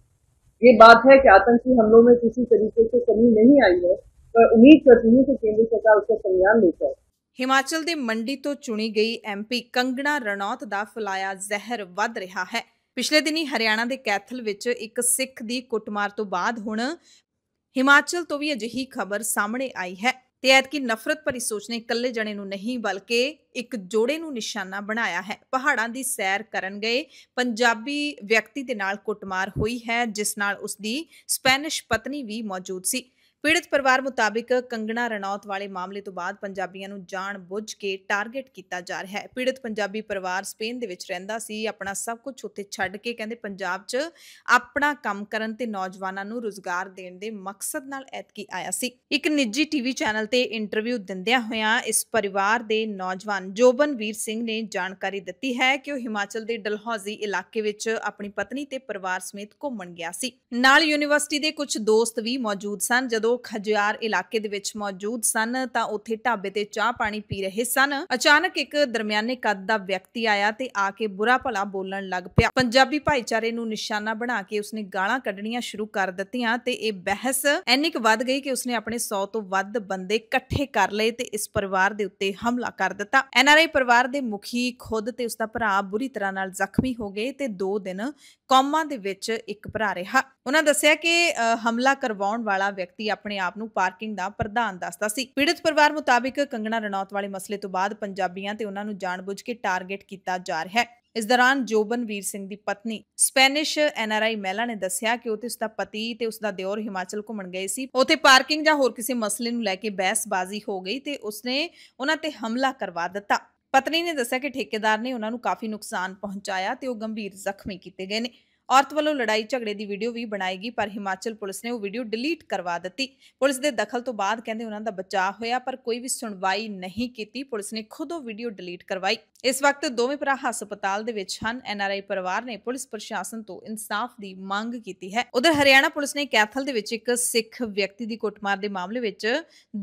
ये बात है कि आतंकी हमलों में किसी तरीके से कमी नहीं आई है पर उम्मीद करती हूँ कि केंद्र सरकार उसका संज्ञान लेकर ਹਿਮਾਚਲ ਦੇ ਮੰਡੀ ਤੋਂ ਚੁਣੀ ਗਈ ਐਮਪੀ ਕੰਗਣਾ ਰਣੌਤ ਦਾ ਫਲਾਇਆ ਜ਼ਹਿਰ ਵੱਧ ਰਿਹਾ ਹੈ ਪਿਛਲੇ ਦਿਨੀ ਹਰਿਆਣਾ ਦੇ ਕੈਥਲ ਵਿੱਚ ਇੱਕ ਸਿੱਖ ਦੀ ਕੁੱਟਮਾਰ ਤੋਂ ਬਾਅਦ ਹੁਣ ਹਿਮਾਚਲ ਤੋਂ ਵੀ ਅਜਿਹੀ ਖਬਰ ਸਾਹਮਣੇ ਆਈ ਹੈ ਤੇ ਐਤਕੀ ਨਫ਼ਰਤ ਭਰੀ ਸੋਚ ਨੇ ਇਕੱਲੇ ਜਣੇ ਨੂੰ ਨਹੀਂ ਬਲਕਿ ਇੱਕ ਜੋੜੇ ਨੂੰ ਨਿਸ਼ਾਨਾ ਬਣਾਇਆ ਹੈ ਪਹਾੜਾਂ ਦੀ ਸੈਰ ਕਰਨ ਗਏ ਪੰਜਾਬੀ ਵਿਅਕਤੀ ਦੇ ਨਾਲ ਕੁੱਟਮਾਰ ਹੋਈ ਹੈ ਜਿਸ ਨਾਲ ਉਸ ਦੀ ਸਪੈਨਿਸ਼ ਪਤਨੀ ਵੀ ਮੌਜੂਦ ਸੀ ਪੀੜਤ ਪਰਿਵਾਰ ਮੁਤਾਬਿਕ ਕੰਗਣਾ ਰਣੌਤ ਵਾਲੇ ਮਾਮਲੇ ਤੋਂ ਬਾਅਦ ਪੰਜਾਬੀਆਂ ਨੂੰ ਜਾਣ ਬੁੱਝ ਕੇ ਟਾਰਗੇਟ ਕੀਤਾ ਜਾ ਰਿਹਾ ਹੈ ਪੀੜਤ ਪੰਜਾਬੀ ਪਰਿਵਾਰ ਸਪੇਨ ਦੇ ਵਿੱਚ ਰਹਿੰਦਾ ਸੀ ਆਪਣਾ ਸਭ ਕੁਝ ਉੱਥੇ ਛੱਡ ਕੇ ਕਹਿੰਦੇ ਪੰਜਾਬ 'ਚ ਆਪਣਾ ਕੰਮ ਕਰਨ ਤੇ ਨੌਜਵਾਨਾਂ ਨੂੰ ਰੋਜ਼ਗਾਰ ਦੇਣ ਦੇ ਮਕਸਦ ਨਾਲ ਐਤਕੀ ਆਇਆ ਸੀ ਇੱਕ ਨਿੱਜੀ ਟੀਵੀ ਚੈਨਲ ਤੇ ਇੰਟਰਵਿਊ ਦਿੰਦਿਆਂ ਹੋਇਆਂ ਇਸ ਪਰਿਵਾਰ ਦੇ ਨੌਜਵਾਨ ਜੋਬਨਵੀਰ ਸਿੰਘ ਨੇ ਜਾਣਕਾਰੀ ਦਿੱਤੀ ਹੈ ਕਿ ਉਹ ਹਿਮਾਚਲ ਦੇ ਡਲਹੌਜ਼ੀ ਇਲਾਕੇ ਵਿੱਚ ਆਪਣੀ ਪਤਨੀ ਤੇ ਪਰਿਵਾਰ ਸਮੇਤ ਘੁੰਮਣ ਗਿਆ ਸੀ ਨਾਲ ਯੂਨੀਵਰਸਿਟੀ ਦੇ ਕੁਝ ਦੋਸਤ ਵੀ ਮੌਜੂਦ ਸਨ ਜਦੋਂ ਜੋ ਖਜਿਆਰ ਇਲਾਕੇ ਦੇ ਵਿੱਚ ਮੌਜੂਦ ਸਨ ਤਾਂ ਉੱਥੇ ਢਾਬੇ ਤੇ ਚਾਹ ਪਾਣੀ ਪੀ ਰਹੇ ਸਨ ਅਚਾਨਕ ਇੱਕ ਦਰਮਿਆਨੇ ਕੱਦ ਦਾ ਵਿਅਕਤੀ ਆਇਆ ਤੇ ਆ ਕੇ ਬੁਰਾ ਭਲਾ ਬੋਲਣ ਲੱਗ ਪਿਆ ਪੰਜਾਬੀ ਭਾਈਚਾਰੇ ਨੂੰ ਨਿਸ਼ਾਨਾ ਬਣਾ ਕੇ ਉਸਨੇ ਗਾਲਾਂ ਕੱਢਣੀਆਂ ਸ਼ੁਰੂ ਕਰ ਦਿੱਤੀਆਂ ਤੇ ਇਹ ਬਹਿਸ ਐਨੀ ਵੱਧ ਗਈ ਕਿ ਉਸਨੇ ਆਪਣੇ 100 ਤੋਂ ਵੱਧ ਬੰਦੇ ਇਕੱਠੇ ਕਰ ਲਏ ਤੇ ਇਸ ਪਰਿਵਾਰ ਦੇ ਉੱਤੇ ਹਮਲਾ ਕਰ ਦਿੱਤਾ ਐਨਆਰਆਈ ਪਰਿਵਾਰ ਦੇ ਮੁਖੀ ਖੁਦ ਤੇ ਉਸਦਾ ਭਰਾ ਬੁਰੀ ਤਰ੍ਹਾਂ ਨਾਲ ਜ਼ਖਮੀ ਹੋ ਗਏ ਤੇ 2 ਦਿਨ ਕੌਮਾਂ ਦੇ ਵਿੱਚ ਇੱਕ ਭਰਾ ਰਿਹਾ ਉਹਨਾਂ ਦੱਸਿਆ ਕਿ ਹਮਲਾ ਕਰਵਾਉਣ ਵਾਲਾ ਵਿਅਕਤੀ ਆਪਣੇ ਆਪ ਨੂੰ ਪਾਰਕਿੰਗ ਦਾ ਪ੍ਰਧਾਨ ਦੱਸਦਾ ਸੀ ਪੀੜਤ ਪਰਿਵਾਰ ਮੁਤਾਬਿਕ ਕੰਗਣਾ ਰਣੌਤ ਵਾਲੇ ਮਸਲੇ ਤੋਂ ਬਾਅਦ ਪੰਜਾਬੀਆਂ ਤੇ ਉਹਨਾਂ ਨੂੰ ਜਾਣਬੁੱਝ ਕੇ ਟਾਰਗੇਟ ਕੀਤਾ ਜਾ ਰਿਹਾ ਹੈ ਇਸ ਦੌਰਾਨ ਜੋਬਨਵੀਰ ਸਿੰਘ ਦੀ ਪਤਨੀ ਸਪੈਨਿਸ਼ ਐਨਆਰਆਈ ਮਹਿਲਾ ਨੇ ਦੱਸਿਆ ਕਿ ਉਹ ਤੇ ਉਸ ਦਾ ਪਤੀ ਤੇ ਉਸ ਦਾ ਦਿਓਰ ਹਿਮਾਚਲ ਘੁੰਮਣ ਗਏ ਸੀ ਉਥੇ ਪਾਰਕਿੰਗ ਜਾਂ ਹੋਰ ਕਿਸੇ ਮਸਲੇ ਨੂੰ ਲੈ ਕੇ ਬਹਿਸਬਾਜ਼ੀ ਹੋ ਗਈ ਤੇ ਉਸਨੇ ਉਹਨਾਂ ਤੇ ਹਮਲਾ ਕਰਵਾ ਦਿੱਤਾ ਪਤਨੀ ਨੇ ਦੱਸਿਆ ਕਿ ਠੇਕੇਦਾਰ ਨੇ ਉਹਨਾਂ ਨੂੰ ਕਾਫੀ ਨੁਕਸਾਨ ਪਹੁੰਚਾਇਆ ਤੇ ਉਹ ਗੰਭੀਰ ਜ਼ਖਮੀ ਕੀਤੇ ਗਏ ਨੇ ਔਰਤ ਵੱਲੋਂ ਲੜਾਈ ਝਗੜੇ ਦੀ ਵੀਡੀਓ ਵੀ ਬਣਾਏਗੀ ਪਰ ਹਿਮਾਚਲ ਪੁਲਿਸ ਨੇ ਉਹ ਵੀਡੀਓ ਡਿਲੀਟ ਕਰਵਾ ਦਿੱਤੀ ਪੁਲਿਸ ਦੇ ਦਖਲ ਤੋਂ ਬਾਅਦ ਕਹਿੰਦੇ ਉਹਨਾਂ ਦਾ ਬਚਾਅ ਹੋਇਆ ਪਰ ਕੋਈ ਵੀ ਸੁਣਵਾਈ ਨਹੀਂ ਕੀਤੀ ਪੁਲਿਸ ਨੇ ਖੁਦ ਉਹ ਵੀਡੀਓ ਡਿਲੀਟ ਕਰਵਾਈ ਇਸ ਵਕਤ ਦੋਵੇਂ ਭਰਾ ਹਸਪਤਾਲ ਦੇ ਵਿੱਚ ਹਨ ਐਨਆਰਆਈ ਪਰਿਵਾਰ ਨੇ ਪੁਲਿਸ ਪ੍ਰਸ਼ਾਸਨ ਤੋਂ ਇਨਸਾਫ ਦੀ ਮੰਗ ਕੀਤੀ ਹੈ ਉਧਰ ਹਰਿਆਣਾ ਪੁਲਿਸ ਨੇ ਕੈਥਲ ਦੇ ਵਿੱਚ ਇੱਕ ਸਿੱਖ ਵਿਅਕਤੀ ਦੀ ਕੁੱਟਮਾਰ ਦੇ ਮਾਮਲੇ ਵਿੱਚ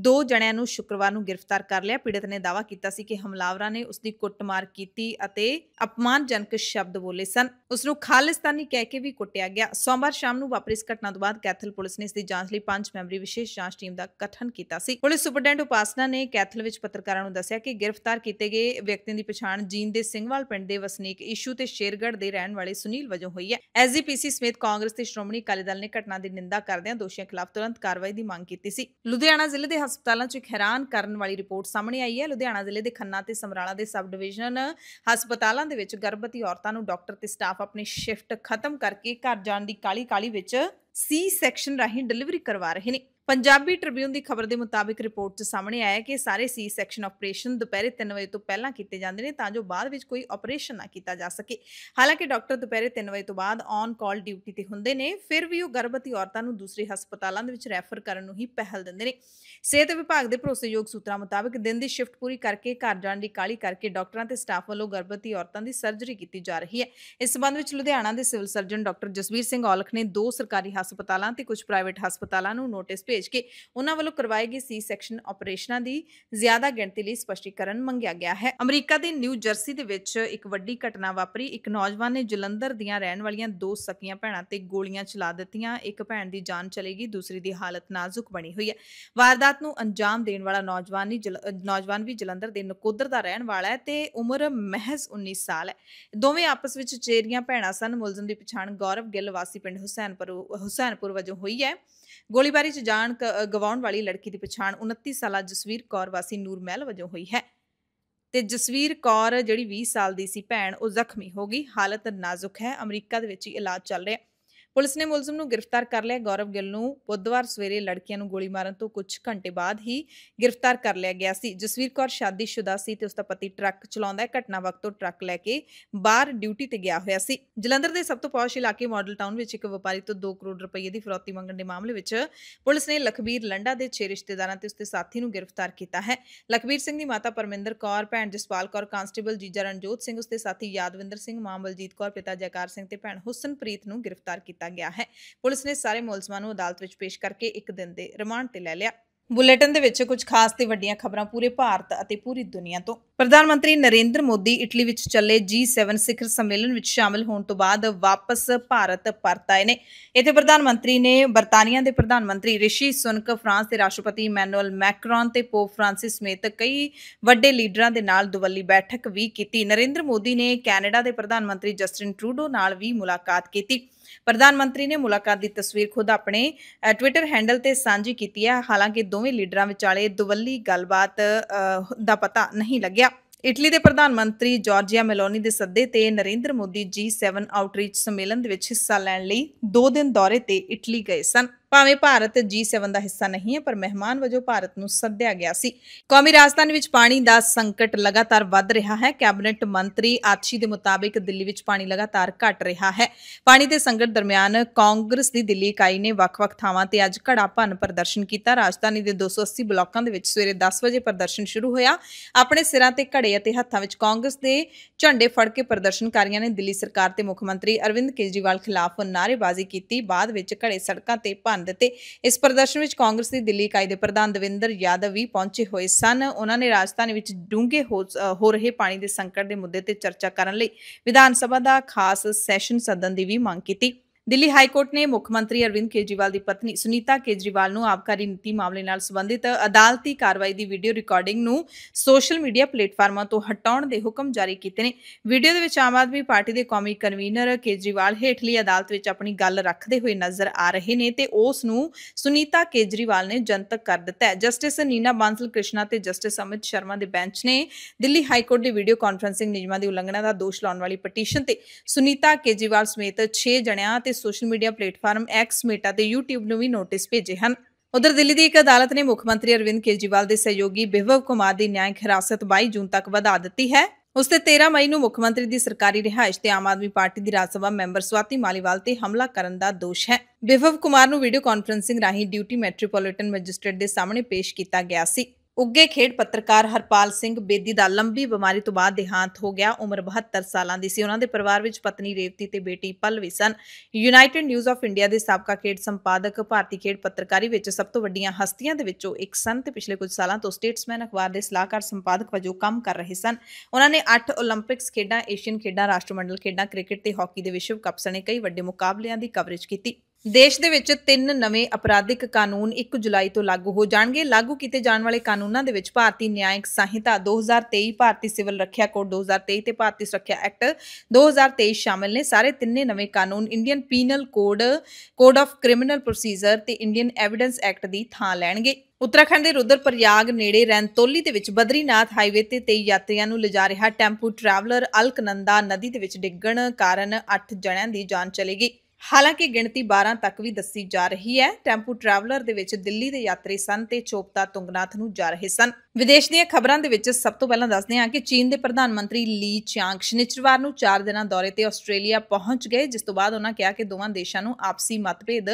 ਦੋ ਜਣਿਆਂ ਨੂੰ ਸ਼ੁੱਕਰਵਾਰ ਨੂੰ ਗ੍ਰਿਫਤਾਰ ਕਰ ਲਿਆ ਪੀੜਤ ਨੇ ਦਾਅਵਾ ਕੀਤਾ ਸੀ ਕਿ ਹਮਲਾਵਰਾਂ ਨੇ ਉਸ ਦੀ ਕੁੱਟਮਾਰ ਕੀਤੀ ਅਤੇ ਅਪਮਾਨਜਨਕ ਸ਼ਬਦ ਬੋਲੇ ਸਨ ਉਸ ਨੂੰ ਖਾਲਿਸਤਾਨੀ ਕਹਿ ਕੇ ਵੀ ਕੁੱਟਿਆ ਗਿਆ ਸੋਮਵਾਰ ਸ਼ਾਮ ਨੂੰ ਵਾਪਰੀ ਇਸ ਘਟਨਾ ਤੋਂ ਬਾਅਦ ਕੈਥਲ ਪੁਲਿਸ ਨੇ ਇਸ ਦੀ ਜਾਂਚ ਲਈ ਪੰਜ ਮੈਂਬਰੀ ਵਿਸ਼ੇਸ਼ ਜਾਂਚ ਟੀਮ ਦਾ ਗਠਨ ਕੀਤਾ ਸੀ ਪੁਲਿਸ ਸੁਪਰਡੈਂਟ ਉਪਾਸਨਾ ਨੇ ਕੈਥਲ ਵਿੱਚ ਪੱਤਰਕਾਰਾਂ ਨੂੰ ਦੱਸਿਆ ਕਿ ਗ੍ਰਿਫਤਾਰ ਕੀਤੇ ਗਏ ਵਿਅਕਤੀਆਂ ਦੀ ਪਛਾਣ ਜੀਨ ਦੇ ਸਿੰਘਵਾਲ ਪਿੰਡ ਦੇ ਵਸਨੀਕ ਇਸ਼ੂ ਤੇ ਸ਼ੇਰਗੜ ਦੇ ਰਹਿਣ ਵਾਲੇ ਸੁਨੀਲ ਵਜੋਂ ਹੋਈ ਹੈ ਐਸਜੀਪੀਸੀ ਸਮੇਤ ਕਾਂਗਰਸ ਤੇ ਸ਼੍ਰੋਮਣੀ ਅਕਾਲੀ ਦਲ ਨੇ ਘਟਨਾ ਦੀ ਨਿੰਦਾ ਕਰਦਿਆਂ ਦੋਸ਼ੀਆਂ ਖਿਲਾਫ ਤੁਰੰਤ ਕਾਰਵਾਈ ਦੀ ਮੰਗ ਕੀਤੀ ਸੀ ਲੁਧਿਆਣਾ ਜ਼ਿਲ੍ਹੇ ਦੇ ਹਸਪਤਾਲਾਂ 'ਚ ਹੈਰਾਨ ਕਰਨ ਵਾਲੀ ਰਿਪੋਰਟ ਸਾਹਮਣੇ ਆਈ ਹੈ ਲੁਧਿਆਣਾ ਜ਼ਿਲ੍ਹੇ ਦੇ ਖੰਨਾ ਤੇ ਸਮਰਾਲਾ ਦੇ ਸਬ ਡਿਵੀਜ਼ਨ ਹਸਪਤਾਲਾਂ ਦੇ ਵਿੱਚ ਗਰਭਵਤੀ ਔਰਤਾਂ ਨੂੰ ਡਾਕਟਰ ਤੇ ਸਟਾਫ ਆਪਣੀ ਸ਼ਿਫਟ ਖਤ ਖਤਮ ਕਰਕੇ ਘਰ ਜਾਣ ਦੀ ਕਾਲੀ ਕਾਲੀ ਵਿੱਚ ਸੀ ਸੈਕਸ਼ਨ ਰਾਹੀਂ ਡਿਲੀਵਰੀ ਕਰਵਾ ਰਹੇ ਨੇ ਪੰਜਾਬੀ ਟ੍ਰਿਬਿਊਨ ਦੀ ਖਬਰ ਦੇ ਮੁਤਾਬਿਕ ਰਿਪੋਰਟ 'ਚ ਸਾਹਮਣੇ ਆਇਆ ਹੈ ਕਿ ਸਾਰੇ ਸੀ ਸੈਕਸ਼ਨ ਆਪਰੇਸ਼ਨ ਦੁਪਹਿਰੇ 3 ਵਜੇ ਤੋਂ ਪਹਿਲਾਂ ਕੀਤੇ ਜਾਂਦੇ ਨੇ ਤਾਂ ਜੋ ਬਾਅਦ ਵਿੱਚ ਕੋਈ ਆਪਰੇਸ਼ਨ ਨਾ ਕੀਤਾ ਜਾ ਸਕੇ ਹਾਲਾਂਕਿ ਡਾਕਟਰ ਦੁਪਹਿਰੇ 3 ਵਜੇ ਤੋਂ ਬਾਅਦ ਔਨ ਕਾਲ ਡਿਊਟੀ ਤੇ ਹੁੰਦੇ ਨੇ ਫਿਰ ਵੀ ਉਹ ਗਰਭਵਤੀ ਔਰਤਾਂ ਨੂੰ ਦੂਸਰੇ ਹਸਪਤਾਲਾਂ ਦੇ ਵਿੱਚ ਰੈਫਰ ਕਰਨ ਨੂੰ ਹੀ ਪਹਿਲ ਦਿੰਦੇ ਨੇ ਸਿਹਤ ਵਿਭਾਗ ਦੇ ਭਰੋਸੇਯੋਗ ਸੂਤਰਾਂ ਮੁਤਾਬਕ ਦਿਨ ਦੀ ਸ਼ਿਫਟ ਪੂਰੀ ਕਰਕੇ ਘਰ ਜਾਣ ਦੀ ਕਾਲੀ ਕਰਕੇ ਡਾਕਟਰਾਂ ਤੇ ਸਟਾਫ ਵੱਲੋਂ ਗਰਭਵਤੀ ਔਰਤਾਂ ਦੀ ਸਰਜਰੀ ਕੀਤੀ ਜਾ ਰਹੀ ਹੈ ਇਸ ਸਬੰਧ ਵਿੱਚ ਲੁਧਿਆਣਾ ਦੇ civil surgeon doctor Jasvir Singh Aulakh ਨੇ ਦੋ ਸਰਕਾਰੀ ਹਸਪਤਾਲਾਂ ਤੇ ਕੁਝ ਪ੍ਰਾਈਵੇਟ ਹਸਪਤਾਲਾਂ ਨੂੰ ਨੋਟਿਸ ਭੇਜ ਕੇ ਉਹਨਾਂ ਵੱਲੋਂ ਕਰਵਾਏ ਗਏ ਸੀ ਸੈਕਸ਼ਨ ਆਪਰੇਸ਼ਨਾਂ ਦੀ ਜ਼ਿਆਦਾ ਗਿਣਤੀ ਲਈ ਸਪਸ਼ਟੀਕਰਨ ਮੰਗਿਆ ਗਿਆ ਹੈ ਅਮਰੀਕਾ ਦੇ ਨਿਊ ਜਰਸੀ ਦੇ ਵਿੱਚ ਇੱਕ ਵੱਡੀ ਘਟਨਾ ਵਾਪਰੀ ਇੱਕ ਨੌਜਵਾਨ ਨੇ ਜਲੰਧਰ ਦੀਆਂ ਰਹਿਣ ਵਾਲੀਆਂ ਦੋ ਸਕੀਆਂ ਭੈਣਾਂ ਤੇ ਗੋਲੀਆਂ ਚਲਾ ਦਿੱਤੀਆਂ ਇੱਕ ਭੈਣ ਦੀ ਜਾਨ ਚਲੀ ਗਈ ਦੂਸਰੀ ਦੀ ਹਾਲਤ ਨਾਜ਼ੁਕ ਬਣੀ ਹੋਈ ਹੈ ਵਾਰਦਾਤ ਨੂੰ ਅੰਜਾਮ ਦੇਣ ਵਾਲਾ ਨੌਜਵਾਨ ਹੀ ਨੌਜਵਾਨ ਵੀ ਜਲੰਧਰ ਦੇ ਨਕੋਦਰ ਦਾ ਰਹਿਣ ਵਾਲਾ ਹੈ ਤੇ ਉਮਰ ਮਹਿਜ਼ 19 ਸਾਲ ਹੈ ਦੋਵੇਂ ਆਪਸ ਵਿੱਚ ਚੇਰੀਆਂ ਭੈਣਾਂ ਸਨ ਮੁਲਜ਼ਮ ਦੀ ਪਛਾਣ ਗੌਰਵ ਗਿੱਲ ਵਾਸੀ ਪਿੰਡ ਹੁਸੈਨਪੁਰ ਹੁਸੈਨਪੁਰ ਵਜੋਂ ਹੋਈ ਹੈ ਗੋਲੀਬਾਰੀ 'ਚ ਜਾਨ ਗਵਾਉਣ ਵਾਲੀ ਲੜਕੀ ਦੀ ਪਛਾਣ 29 ਸਾਲਾ ਜਸਵੀਰ ਕੌਰ ਵਾਸੀ ਨੂਰ ਮਹਿਲ ਵਜੋਂ ਹੋਈ ਹੈ ਤੇ ਜਸਵੀਰ ਕੌਰ ਜਿਹੜੀ 20 ਸਾਲ ਦੀ ਸੀ ਭੈਣ ਉਹ ਜ਼ਖਮੀ ਹੋ ਗਈ ਹਾਲਤ ਨਾਜ਼ੁਕ ਹੈ ਅਮਰੀਕਾ ਦੇ ਵਿੱਚ ਹੀ ਇਲਾਜ ਚੱਲ ਰਿਹਾ ਪੁਲਿਸ ਨੇ ਮੁਲਜ਼ਮ ਨੂੰ ਗ੍ਰਿਫਤਾਰ ਕਰ ਲਿਆ ਗੌਰਵ ਗਿੱਲ ਨੂੰ ਬੁੱਧਵਾਰ ਸਵੇਰੇ ਲੜਕੀਆਂ ਨੂੰ ਗੋਲੀ ਮਾਰਨ ਤੋਂ ਕੁਝ ਘੰਟੇ ਬਾਅਦ ਹੀ ਗ੍ਰਿਫਤਾਰ ਕਰ ਲਿਆ ਗਿਆ ਸੀ ਜਸਵੀਰ ਕੌਰ ਸ਼ਾਦੀशुदा ਸੀ ਤੇ ਉਸ ਦਾ ਪਤੀ ਟਰੱਕ ਚਲਾਉਂਦਾ ਹੈ ਘਟਨਾ ਵਕਤ ਤੋਂ ਟਰੱਕ ਲੈ ਕੇ ਬਾਹਰ ਡਿਊਟੀ ਤੇ ਗਿਆ ਹੋਇਆ ਸੀ ਜਲੰਧਰ ਦੇ ਸਭ ਤੋਂ ਪੌਸ਼ ਇਲਾਕੇ ਮਾਡਲ ਟਾਊਨ ਵਿੱਚ ਇੱਕ ਵਪਾਰੀ ਤੋਂ 2 ਕਰੋੜ ਰੁਪਏ ਦੀ ਫਰੌਤੀ ਮੰਗਣ ਦੇ ਮਾਮਲੇ ਵਿੱਚ ਪੁਲਿਸ ਨੇ ਲਖਬੀਰ ਲੰਡਾ ਦੇ 6 ਰਿਸ਼ਤੇਦਾਰਾਂ ਤੇ ਉਸਦੇ ਸਾਥੀ ਨੂੰ ਗ੍ਰਿਫਤਾਰ ਕੀਤਾ ਹੈ ਲਖਬੀਰ ਸਿੰਘ ਦੀ ਮਾਤਾ ਪਰਮਿੰਦਰ ਕੌਰ ਭੈਣ ਜਸਪਾਲ ਕੌਰ ਕਾਂਸਟੇਬਲ ਜੀਜਾ ਰਣਜੋਤ ਸਿੰਘ ਉਸਦੇ ਸਾਥੀ ਯਾਦਵਿੰਦਰ ਸਿੰਘ ਮਾਮਲਜੀਤ ਕੌਰ ਪਿਤਾ ਜੈਕਾਰ ਸਿੰਘ ਤੇ ਭੈਣ ਹੁਸਨਪ੍ਰੀਤ ਨੂੰ ਗ੍ਰਿਫਤਾਰ ਕੀਤਾ ਦਿੱਤਾ ਗਿਆ ਹੈ ਪੁਲਿਸ ਨੇ ਸਾਰੇ ਮੁਲਜ਼ਮਾਂ ਨੂੰ ਅਦਾਲਤ ਵਿੱਚ ਪੇਸ਼ ਕਰਕੇ ਇੱਕ ਦਿਨ ਦੇ ਰਿਮਾਂਡ ਤੇ ਲੈ ਲਿਆ ਬੁਲੇਟਿਨ ਦੇ ਵਿੱਚ ਕੁਝ ਖਾਸ ਤੇ ਵੱਡੀਆਂ ਖਬਰਾਂ ਪੂਰੇ ਭਾਰਤ ਅਤੇ ਪੂਰੀ ਦੁਨੀਆ ਤੋਂ ਪ੍ਰਧਾਨ ਮੰਤਰੀ ਨਰਿੰਦਰ ਮੋਦੀ ਇਟਲੀ ਵਿੱਚ ਚੱਲੇ G7 ਸਿਖਰ ਸੰਮੇਲਨ ਵਿੱਚ ਸ਼ਾਮਲ ਹੋਣ ਤੋਂ ਬਾਅਦ ਵਾਪਸ ਭਾਰਤ ਪਰਤ ਆਏ ਨੇ ਇੱਥੇ ਪ੍ਰਧਾਨ ਮੰਤਰੀ ਨੇ ਬਰਤਾਨੀਆ ਦੇ ਪ੍ਰਧਾਨ ਮੰਤਰੀ ਰਿਸ਼ੀ ਸੁਨਕ ਫਰਾਂਸ ਦੇ ਰਾਸ਼ਟਰਪਤੀ ਮੈਨੂਅਲ ਮੈਕਰੋਨ ਤੇ ਪੋਪ ਫਰਾਂਸਿਸ ਸਮੇਤ ਕਈ ਵੱਡੇ ਲੀਡਰਾਂ ਦੇ ਨਾਲ ਦੁਵੱਲੀ ਬੈਠਕ ਵੀ ਕੀਤੀ ਨਰਿੰਦਰ ਮੋਦੀ ਨੇ ਕੈਨੇਡਾ ਦੇ ਪ੍ਰਧਾਨ ਮੰਤਰੀ ਜਸਟਿਨ ਟਰੂਡੋ ਨਾਲ ਵੀ ਮੁਲਾਕਾਤ ਕੀਤੀ ਪ੍ਰਧਾਨ ਮੰਤਰੀ ਨੇ ਮੁਲਾਕਾਤ ਦੀ ਤਸਵੀਰ ਖੁਦ ਆਪਣੇ ਟਵਿੱਟਰ ਹੈਂਡਲ ਤੇ ਸਾਂਝੀ ਕੀਤੀ ਹੈ ਹਾਲਾਂਕਿ ਦੋਵੇਂ ਲੀਡਰਾਂ ਵਿਚਾਲੇ ਦੁਵੱਲੀ ਗੱਲਬਾਤ ਦਾ ਪਤਾ ਨਹੀਂ ਲੱਗਿਆ ਇਟਲੀ ਦੇ ਪ੍ਰਧਾਨ ਮੰਤਰੀ ਜਾਰਜੀਆ ਮੈਲੋਨੀ ਦੇ ਸੱਦੇ ਤੇ ਨਰਿੰਦਰ ਮੋਦੀ G7 ਆਊਟਰੀਚ ਸੰਮੇਲਨ ਦੇ ਵਿੱਚ ਹਿੱਸਾ ਲੈਣ ਲਈ 2 ਦਿਨ ਦੌਰੇ ਤੇ ਇਟਲੀ ਗਏ ਸਨ ਭਾਵੇਂ ਭਾਰਤ G7 ਦਾ ਹਿੱਸਾ ਨਹੀਂ ਹੈ ਪਰ ਮਹਿਮਾਨ ਵਜੋਂ ਭਾਰਤ ਨੂੰ ਸੱਦਿਆ ਗਿਆ ਸੀ ਕੌਮੀ ਰਾਜਧਾਨੀ ਵਿੱਚ ਪਾਣੀ ਦਾ ਸੰਕਟ ਲਗਾਤਾਰ ਵੱਧ ਰਿਹਾ ਹੈ ਕੈਬਨਿਟ ਮੰਤਰੀ ਆਤਸ਼ੀ ਦੇ ਮੁਤਾਬਿਕ ਦਿੱਲੀ ਵਿੱਚ ਪਾਣੀ ਲਗਾਤਾਰ ਘਟ ਰਿਹਾ ਹੈ ਪਾਣੀ ਦੇ ਸੰਕਟ ਦਰਮਿਆਨ ਕਾਂਗਰਸ ਦੀ ਦਿੱਲੀ ਇਕਾਈ ਨੇ ਵੱਖ-ਵੱਖ ਥਾਵਾਂ ਤੇ ਅੱਜ ਘੜਾ ਭੰਨ ਪ੍ਰਦਰਸ਼ਨ ਕੀਤਾ ਰਾਜਧਾਨੀ ਦੇ 280 ਬਲਾਕਾਂ ਦੇ ਵਿੱਚ ਸਵੇਰੇ 10 ਵਜੇ ਪ੍ਰਦਰਸ਼ਨ ਸ਼ੁਰੂ ਹੋਇਆ ਆਪਣੇ ਸਿਰਾਂ ਤੇ ਘੜੇ ਅਤੇ ਹੱਥਾਂ ਵਿੱਚ ਕਾਂਗਰਸ ਦੇ ਝੰਡੇ ਫੜ ਕੇ ਪ੍ਰਦਰਸ਼ਨਕਾਰੀਆਂ ਨੇ ਦਿੱਲੀ ਸਰਕਾਰ ਤੇ ਮੁੱਖ ਮੰਤਰੀ ਅਰਵਿੰਦ ਕੇਜਰੀਵਾਲ ਖਿਲਾਫ ਨਾਰੇਬਾਜ਼ੀ ਕੀਤੀ ਬਾਅਦ ਵਿੱਚ ਘੜੇ ਸੜਕਾਂ ਤੇ ਭੰਨ ਧਿਆਨ ਦਿੱਤੇ ਇਸ ਪ੍ਰਦਰਸ਼ਨ ਵਿੱਚ ਕਾਂਗਰਸ ਦੀ ਦਿੱਲੀ ਇਕਾਈ ਦੇ ਪ੍ਰਧਾਨ ਦਵਿੰਦਰ ਯਾਦਵ ਵੀ ਪਹੁੰਚੇ ਹੋਏ ਸਨ ਉਹਨਾਂ ਨੇ ਰਾਜਸਥਾਨ ਵਿੱਚ ਡੂੰਘੇ ਹੋ ਰਹੇ ਪਾਣੀ ਦੇ ਸੰਕਟ ਦੇ ਮੁੱਦੇ ਤੇ ਚਰਚਾ ਕਰਨ ਲਈ ਵਿਧਾਨ ਸਭਾ ਦਾ ਖਾਸ ਸੈਸ਼ਨ ਸਦਨ ਦੀ ਵੀ ਮੰਗ ਕੀਤੀ ਦਿੱਲੀ ਹਾਈ ਕੋਰਟ ਨੇ ਮੁੱਖ ਮੰਤਰੀ ਅਰਵਿੰਦ ਕੇਜਰੀਵਾਲ ਦੀ ਪਤਨੀ ਸੁਨੀਤਾ ਕੇਜਰੀਵਾਲ ਨੂੰ ਆਪਕਾਰੀ ਨੀਤੀ ਮਾਮਲੇ ਨਾਲ ਸੰਬੰਧਿਤ ਅਦਾਲਤੀ ਕਾਰਵਾਈ ਦੀ ਵੀਡੀਓ ਰਿਕਾਰਡਿੰਗ ਨੂੰ ਸੋਸ਼ਲ ਮੀਡੀਆ ਪਲੇਟਫਾਰਮਾਂ ਤੋਂ ਹਟਾਉਣ ਦੇ ਹੁਕਮ ਜਾਰੀ ਕੀਤੇ ਨੇ ਵੀਡੀਓ ਦੇ ਵਿੱਚ ਆਮ ਆਦਮੀ ਪਾਰਟੀ ਦੇ ਕੌਮੀ ਕਨਵੀਨਰ ਕੇਜਰੀਵਾਲ ਹੇਠਲੀ ਅਦਾਲਤ ਵਿੱਚ ਆਪਣੀ ਗੱਲ ਰੱਖਦੇ ਹੋਏ ਨਜ਼ਰ ਆ ਰਹੇ ਨੇ ਤੇ ਉਸ ਨੂੰ ਸੁਨੀਤਾ ਕੇਜਰੀਵਾਲ ਨੇ ਜਨਤਕ ਕਰ ਦਿੱਤਾ ਹੈ ਜਸਟਿਸ ਨੀਨਾ ਬਾਂਸਲ ਕ੍ਰਿਸ਼ਨਾ ਤੇ ਜਸਟਿਸ ਅਮਿਤ ਸ਼ਰਮਾ ਦੇ ਬੈਂਚ ਨੇ ਦਿੱਲੀ ਹਾਈ ਕੋਰਟ ਦੀ ਵੀਡੀਓ ਕਾਨਫਰੈਂਸਿੰਗ ਨਿਯਮਾਂ ਦੀ ਉਲੰਘਣਾ ਦਾ ਦੋਸ਼ ਲਾਉਣ ਵਾਲੀ ਪਟੀਸ਼ਨ ਤੇ ਸੁਨੀਤਾ ਕੇਜਰੀਵਾਲ ਸਮੇਤ 6 ਜਣਿਆਂ ਤੇ ਤੇ social media platform X Meta ਤੇ YouTube ਨੂੰ ਵੀ ਨੋਟਿਸ ਭੇਜੇ ਹਨ ਉਧਰ ਦਿੱਲੀ ਦੀ ਇੱਕ ਅਦਾਲਤ ਨੇ ਮੁੱਖ ਮੰਤਰੀ ਅਰਵਿੰਦ ਕੇਜਰੀਵਾਲ ਦੇ ਸਹਿਯੋਗੀ ਵਿਭਵ ਕੁਮਾਰ ਦੀ ਨਿਆਂਇਕ ਹਿਰਾਸਤ 22 ਜੂਨ ਤੱਕ ਵਧਾ ਦਿੱਤੀ ਹੈ ਉਸ ਤੇ 13 ਮਈ ਨੂੰ ਮੁੱਖ ਮੰਤਰੀ ਦੀ ਸਰਕਾਰੀ ਰਿਹਾਇਸ਼ ਤੇ ਆਮ ਆਦਮੀ ਪਾਰਟੀ ਦੀ ਰਾਜ ਸਭਾ ਮੈਂਬਰ ਸਵਾਤੀ ਮਾਲੀਵਾਲ ਤੇ ਹਮਲਾ ਕਰਨ ਦਾ ਦੋਸ਼ ਹੈ ਵਿਭਵ ਕੁਮਾਰ ਨੂੰ ਵੀਡੀਓ ਕਾਨਫਰੈਂਸਿੰਗ ਰਾਹੀਂ ਡਿਊਟੀ ਮੈਟਰੋਪੋਲੀਟਨ ਮੈਜਿਸਟ੍ਰੇਟ ਦੇ ਸਾਹਮਣੇ ਪੇਸ਼ ਕੀਤਾ ਗਿਆ ਸੀ ਉੱਗੇ ਖੇਡ ਪੱਤਰਕਾਰ ਹਰਪਾਲ ਸਿੰਘ ਬੇਦੀ ਦਾ ਲੰਬੀ ਬਿਮਾਰੀ ਤੋਂ ਬਾਅਦ ਦੇਹਾਂਤ ਹੋ ਗਿਆ ਉਮਰ 72 ਸਾਲਾਂ ਦੀ ਸੀ ਉਹਨਾਂ ਦੇ ਪਰਿਵਾਰ ਵਿੱਚ ਪਤਨੀ ਰੇਵਤੀ ਤੇ ਬੇਟੀ ਪਲਵੀ ਸਨ ਯੂਨਾਈਟਿਡ ਨਿਊਜ਼ ਆਫ ਇੰਡੀਆ ਦੇ ਸਾਬਕਾ ਖੇਡ ਸੰਪਾਦਕ ਭਾਰਤੀ ਖੇਡ ਪੱਤਰਕਾਰੀ ਵਿੱਚ ਸਭ ਤੋਂ ਵੱਡੀਆਂ ਹਸਤੀਆਂ ਦੇ ਵਿੱਚੋਂ ਇੱਕ ਸਨ ਤੇ ਪਿਛਲੇ ਕੁਝ ਸਾਲਾਂ ਤੋਂ ਸਟੇਟਸਮੈਨ ਅਖਬਾਰ ਦੇ ਸਲਾਹਕਾਰ ਸੰਪਾਦਕ ਵਜੋਂ ਕੰਮ ਕਰ ਰਹੇ ਸਨ ਉਹਨਾਂ ਨੇ 8 올림픽ਸ ਖੇਡਾਂ ਏਸ਼ੀਅਨ ਖੇਡਾਂ ਰਾਸ਼ਟਰਮੰਡਲ ਖੇਡਾਂ ਕ੍ਰਿਕਟ ਤੇ ਹਾਕੀ ਦੇ ਵਿਸ਼ਵ ਕੱਪ ਸਣੇ ਕਈ ਵੱਡੇ ਮੁਕਾਬਲਿਆਂ ਦੀ ਕਵਰੇਜ ਕੀਤੀ ਦੇਸ਼ ਦੇ ਵਿੱਚ ਤਿੰਨ ਨਵੇਂ ਅਪਰਾਧਿਕ ਕਾਨੂੰਨ 1 ਜੁਲਾਈ ਤੋਂ ਲਾਗੂ ਹੋ ਜਾਣਗੇ ਲਾਗੂ ਕੀਤੇ ਜਾਣ ਵਾਲੇ ਕਾਨੂੰਨਾਂ ਦੇ ਵਿੱਚ ਭਾਰਤੀ ਨਿਆਂਇਕ ਸੰਹਿਤਾ 2023 ਭਾਰਤੀ ਸਿਵਲ ਰੱਖਿਆ ਕੋਡ 2023 ਤੇ ਭਾਰਤੀ ਸੁਰੱਖਿਆ ਐਕਟ 2023 ਸ਼ਾਮਲ ਨੇ ਸਾਰੇ ਤਿੰਨੇ ਨਵੇਂ ਕਾਨੂੰਨ Indian Penal Code Code of Criminal Procedure ਤੇ ਇੰਡੀਅਨ ਐਵੀਡੈਂਸ ਐਕਟ ਦੀ ਥਾਂ ਲੈਣਗੇ ਉੱਤਰਾਖੰਡ ਦੇ ਰੁਦਰਪ੍ਰਯਾਗ ਨੇੜੇ ਰੈਂਤੋਲੀ ਦੇ ਵਿੱਚ ਬਦਰੀਨਾਥ ਹਾਈਵੇ ਤੇ 23 ਯਾਤਰੀਆਂ ਨੂੰ ਲਿਜਾ ਰਿਹਾ ਟੈਂਪੂ ਟਰੈਵਲਰ ਅਲਕਨੰਦਾ ਨਦੀ ਦੇ ਵਿੱਚ ਡਿੱਗਣ ਕਾਰਨ 8 ਜਣਿਆਂ ਦੀ ਜਾਨ ਚਲੀ ਗਈ ਹਾਲਾਂਕਿ ਗਿਣਤੀ 12 ਤੱਕ ਵੀ ਦੱਸੀ ਜਾ ਰਹੀ ਹੈ ਟੈਂਪੂ ਟਰੈਵਲਰ ਦੇ ਵਿੱਚ ਦਿੱਲੀ ਦੇ ਯਾਤਰੀ ਸਨ ਤੇ ਚੋਪਤਾ ਤੁੰਗਨਾਥ ਨੂੰ ਜਾ ਰਹੇ ਸਨ ਵਿਦੇਸ਼ ਦੀਆਂ ਖਬਰਾਂ ਦੇ ਵਿੱਚ ਸਭ ਤੋਂ ਪਹਿਲਾਂ ਦੱਸਦੇ ਹਾਂ ਕਿ ਚੀਨ ਦੇ ਪ੍ਰਧਾਨ ਮੰਤਰੀ ਲੀ ਚਾਂਗ ਸ਼ਨੀਚਰਵਾਰ ਨੂੰ 4 ਦਿਨਾਂ ਦੌਰੇ ਤੇ ਆਸਟ੍ਰੇਲੀਆ ਪਹੁੰਚ ਗਏ ਜਿਸ ਤੋਂ ਬਾਅਦ ਉਹਨਾਂ ਕਿਹਾ ਕਿ ਦੋਵਾਂ ਦੇਸ਼ਾਂ ਨੂੰ ਆਪਸੀ ਮਤਭੇਦ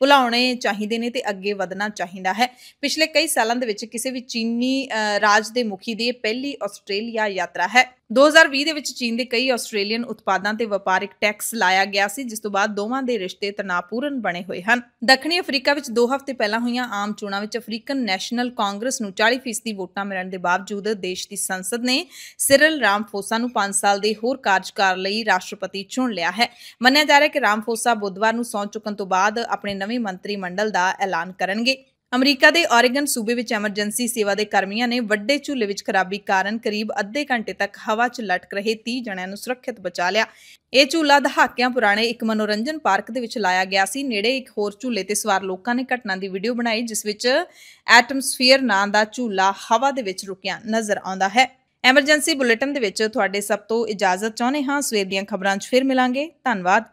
ਭੁਲਾਉਣੇ ਚਾਹੀਦੇ ਨੇ ਤੇ ਅੱਗੇ ਵਧਣਾ ਚਾਹੀਦਾ ਹੈ ਪਿਛਲੇ ਕਈ ਸਾਲਾਂ ਦੇ ਵਿੱਚ ਕਿਸੇ ਵੀ ਚੀਨੀ ਰਾਜ ਦੇ ਮੁਖੀ ਦੀ ਪਹਿਲੀ ਆਸਟ੍ਰੇਲੀਆ ਯਾਤਰਾ ਹੈ 2020 ਦੇ ਵਿੱਚ ਚੀਨ ਦੇ ਕਈ ਆਸਟ੍ਰੇਲੀਅਨ ਉਤਪਾਦਾਂ ਤੇ ਵਪਾਰਿਕ ਟੈਕਸ ਲਾਇਆ ਗਿਆ ਸੀ ਜਿਸ ਤੋਂ ਬਾਅਦ ਦੋਵਾਂ ਦੇ ਰਿਸ਼ਤੇ ਤਣਾਪੂਰਨ ਬਣੇ ਹੋਏ ਹਨ ਦੱਖਣੀ ਅਫਰੀਕਾ ਵਿੱਚ 2 ਹਫ਼ਤੇ ਪਹਿਲਾਂ ਹੋਈਆਂ ਆਮ ਚੋਣਾਂ ਵਿੱਚ ਅਫਰੀਕਨ ਨੈਸ਼ਨਲ ਕਾਂਗਰਸ ਨੂੰ 40% ਦੀ ਵੋਟਾਂ ਮਿਲਣ ਦੇ ਬਾਵਜੂਦ ਦੇਸ਼ ਦੀ ਸੰਸਦ ਨੇ ਸਿਰਲ ਰਾਮਫੋਸਾ ਨੂੰ 5 ਸਾਲ ਦੇ ਹੋਰ ਕਾਰਜਕਾਲ ਲਈ ਰਾਸ਼ਟਰਪਤੀ ਚੁਣ ਲਿਆ ਹੈ ਮੰਨਿਆ ਜਾ ਰਿਹਾ ਹੈ ਕਿ ਰਾਮਫੋਸਾ ਬੁੱਧਵਾਰ ਨੂੰ ਸੌਂ ਚੁੱਕਣ ਤੋਂ ਬਾਅਦ ਆਪਣੇ ਨਵੇਂ ਮੰਤਰੀ ਮੰਡਲ ਦਾ ਐਲਾਨ ਕਰਨਗੇ ਅਮਰੀਕਾ ਦੇ ਓਰੇਗਨ ਸੂਬੇ ਵਿੱਚ ਐਮਰਜੈਂਸੀ ਸੇਵਾ ਦੇ ਕਰਮੀਆਂ ਨੇ ਵੱਡੇ ਝੂਲੇ ਵਿੱਚ ਖਰਾਬੀ ਕਾਰਨ ਕਰੀਬ ਅੱਧੇ ਘੰਟੇ ਤੱਕ ਹਵਾ 'ਚ ਲਟਕ ਰਹੇ 30 ਜਣਿਆਂ ਨੂੰ ਸੁਰੱਖਿਅਤ ਬਚਾ ਲਿਆ ਇਹ ਝੂਲਾ ਦਹਾਕਿਆਂ ਪੁਰਾਣੇ ਇੱਕ ਮਨੋਰੰਜਨ ਪਾਰਕ ਦੇ ਵਿੱਚ ਲਾਇਆ ਗਿਆ ਸੀ ਨੇੜੇ ਇੱਕ ਹੋਰ ਝੂਲੇ ਤੇ ਸਵਾਰ ਲੋਕਾਂ ਨੇ ਘਟਨਾ ਦੀ ਵੀਡੀਓ ਬਣਾਈ ਜਿਸ ਵਿੱਚ ਐਟਮਸਫੀਅਰ ਨਾਂ ਦਾ ਝੂਲਾ ਹਵਾ ਦੇ ਵਿੱਚ ਰੁਕਿਆ ਨਜ਼ਰ ਆਉਂਦਾ ਹੈ ਐਮਰਜੈਂਸੀ ਬੁਲੇਟਿਨ ਦੇ ਵਿੱਚ ਤੁਹਾਡੇ ਸਭ ਤੋਂ ਇਜਾਜ਼ਤ ਚਾਹੁੰਦੇ ਹਾਂ ਸਵੇਰ ਦੀਆਂ ਖਬਰਾਂ 'ਚ ਫਿਰ ਮਿਲਾਂਗੇ ਧੰਨਵਾਦ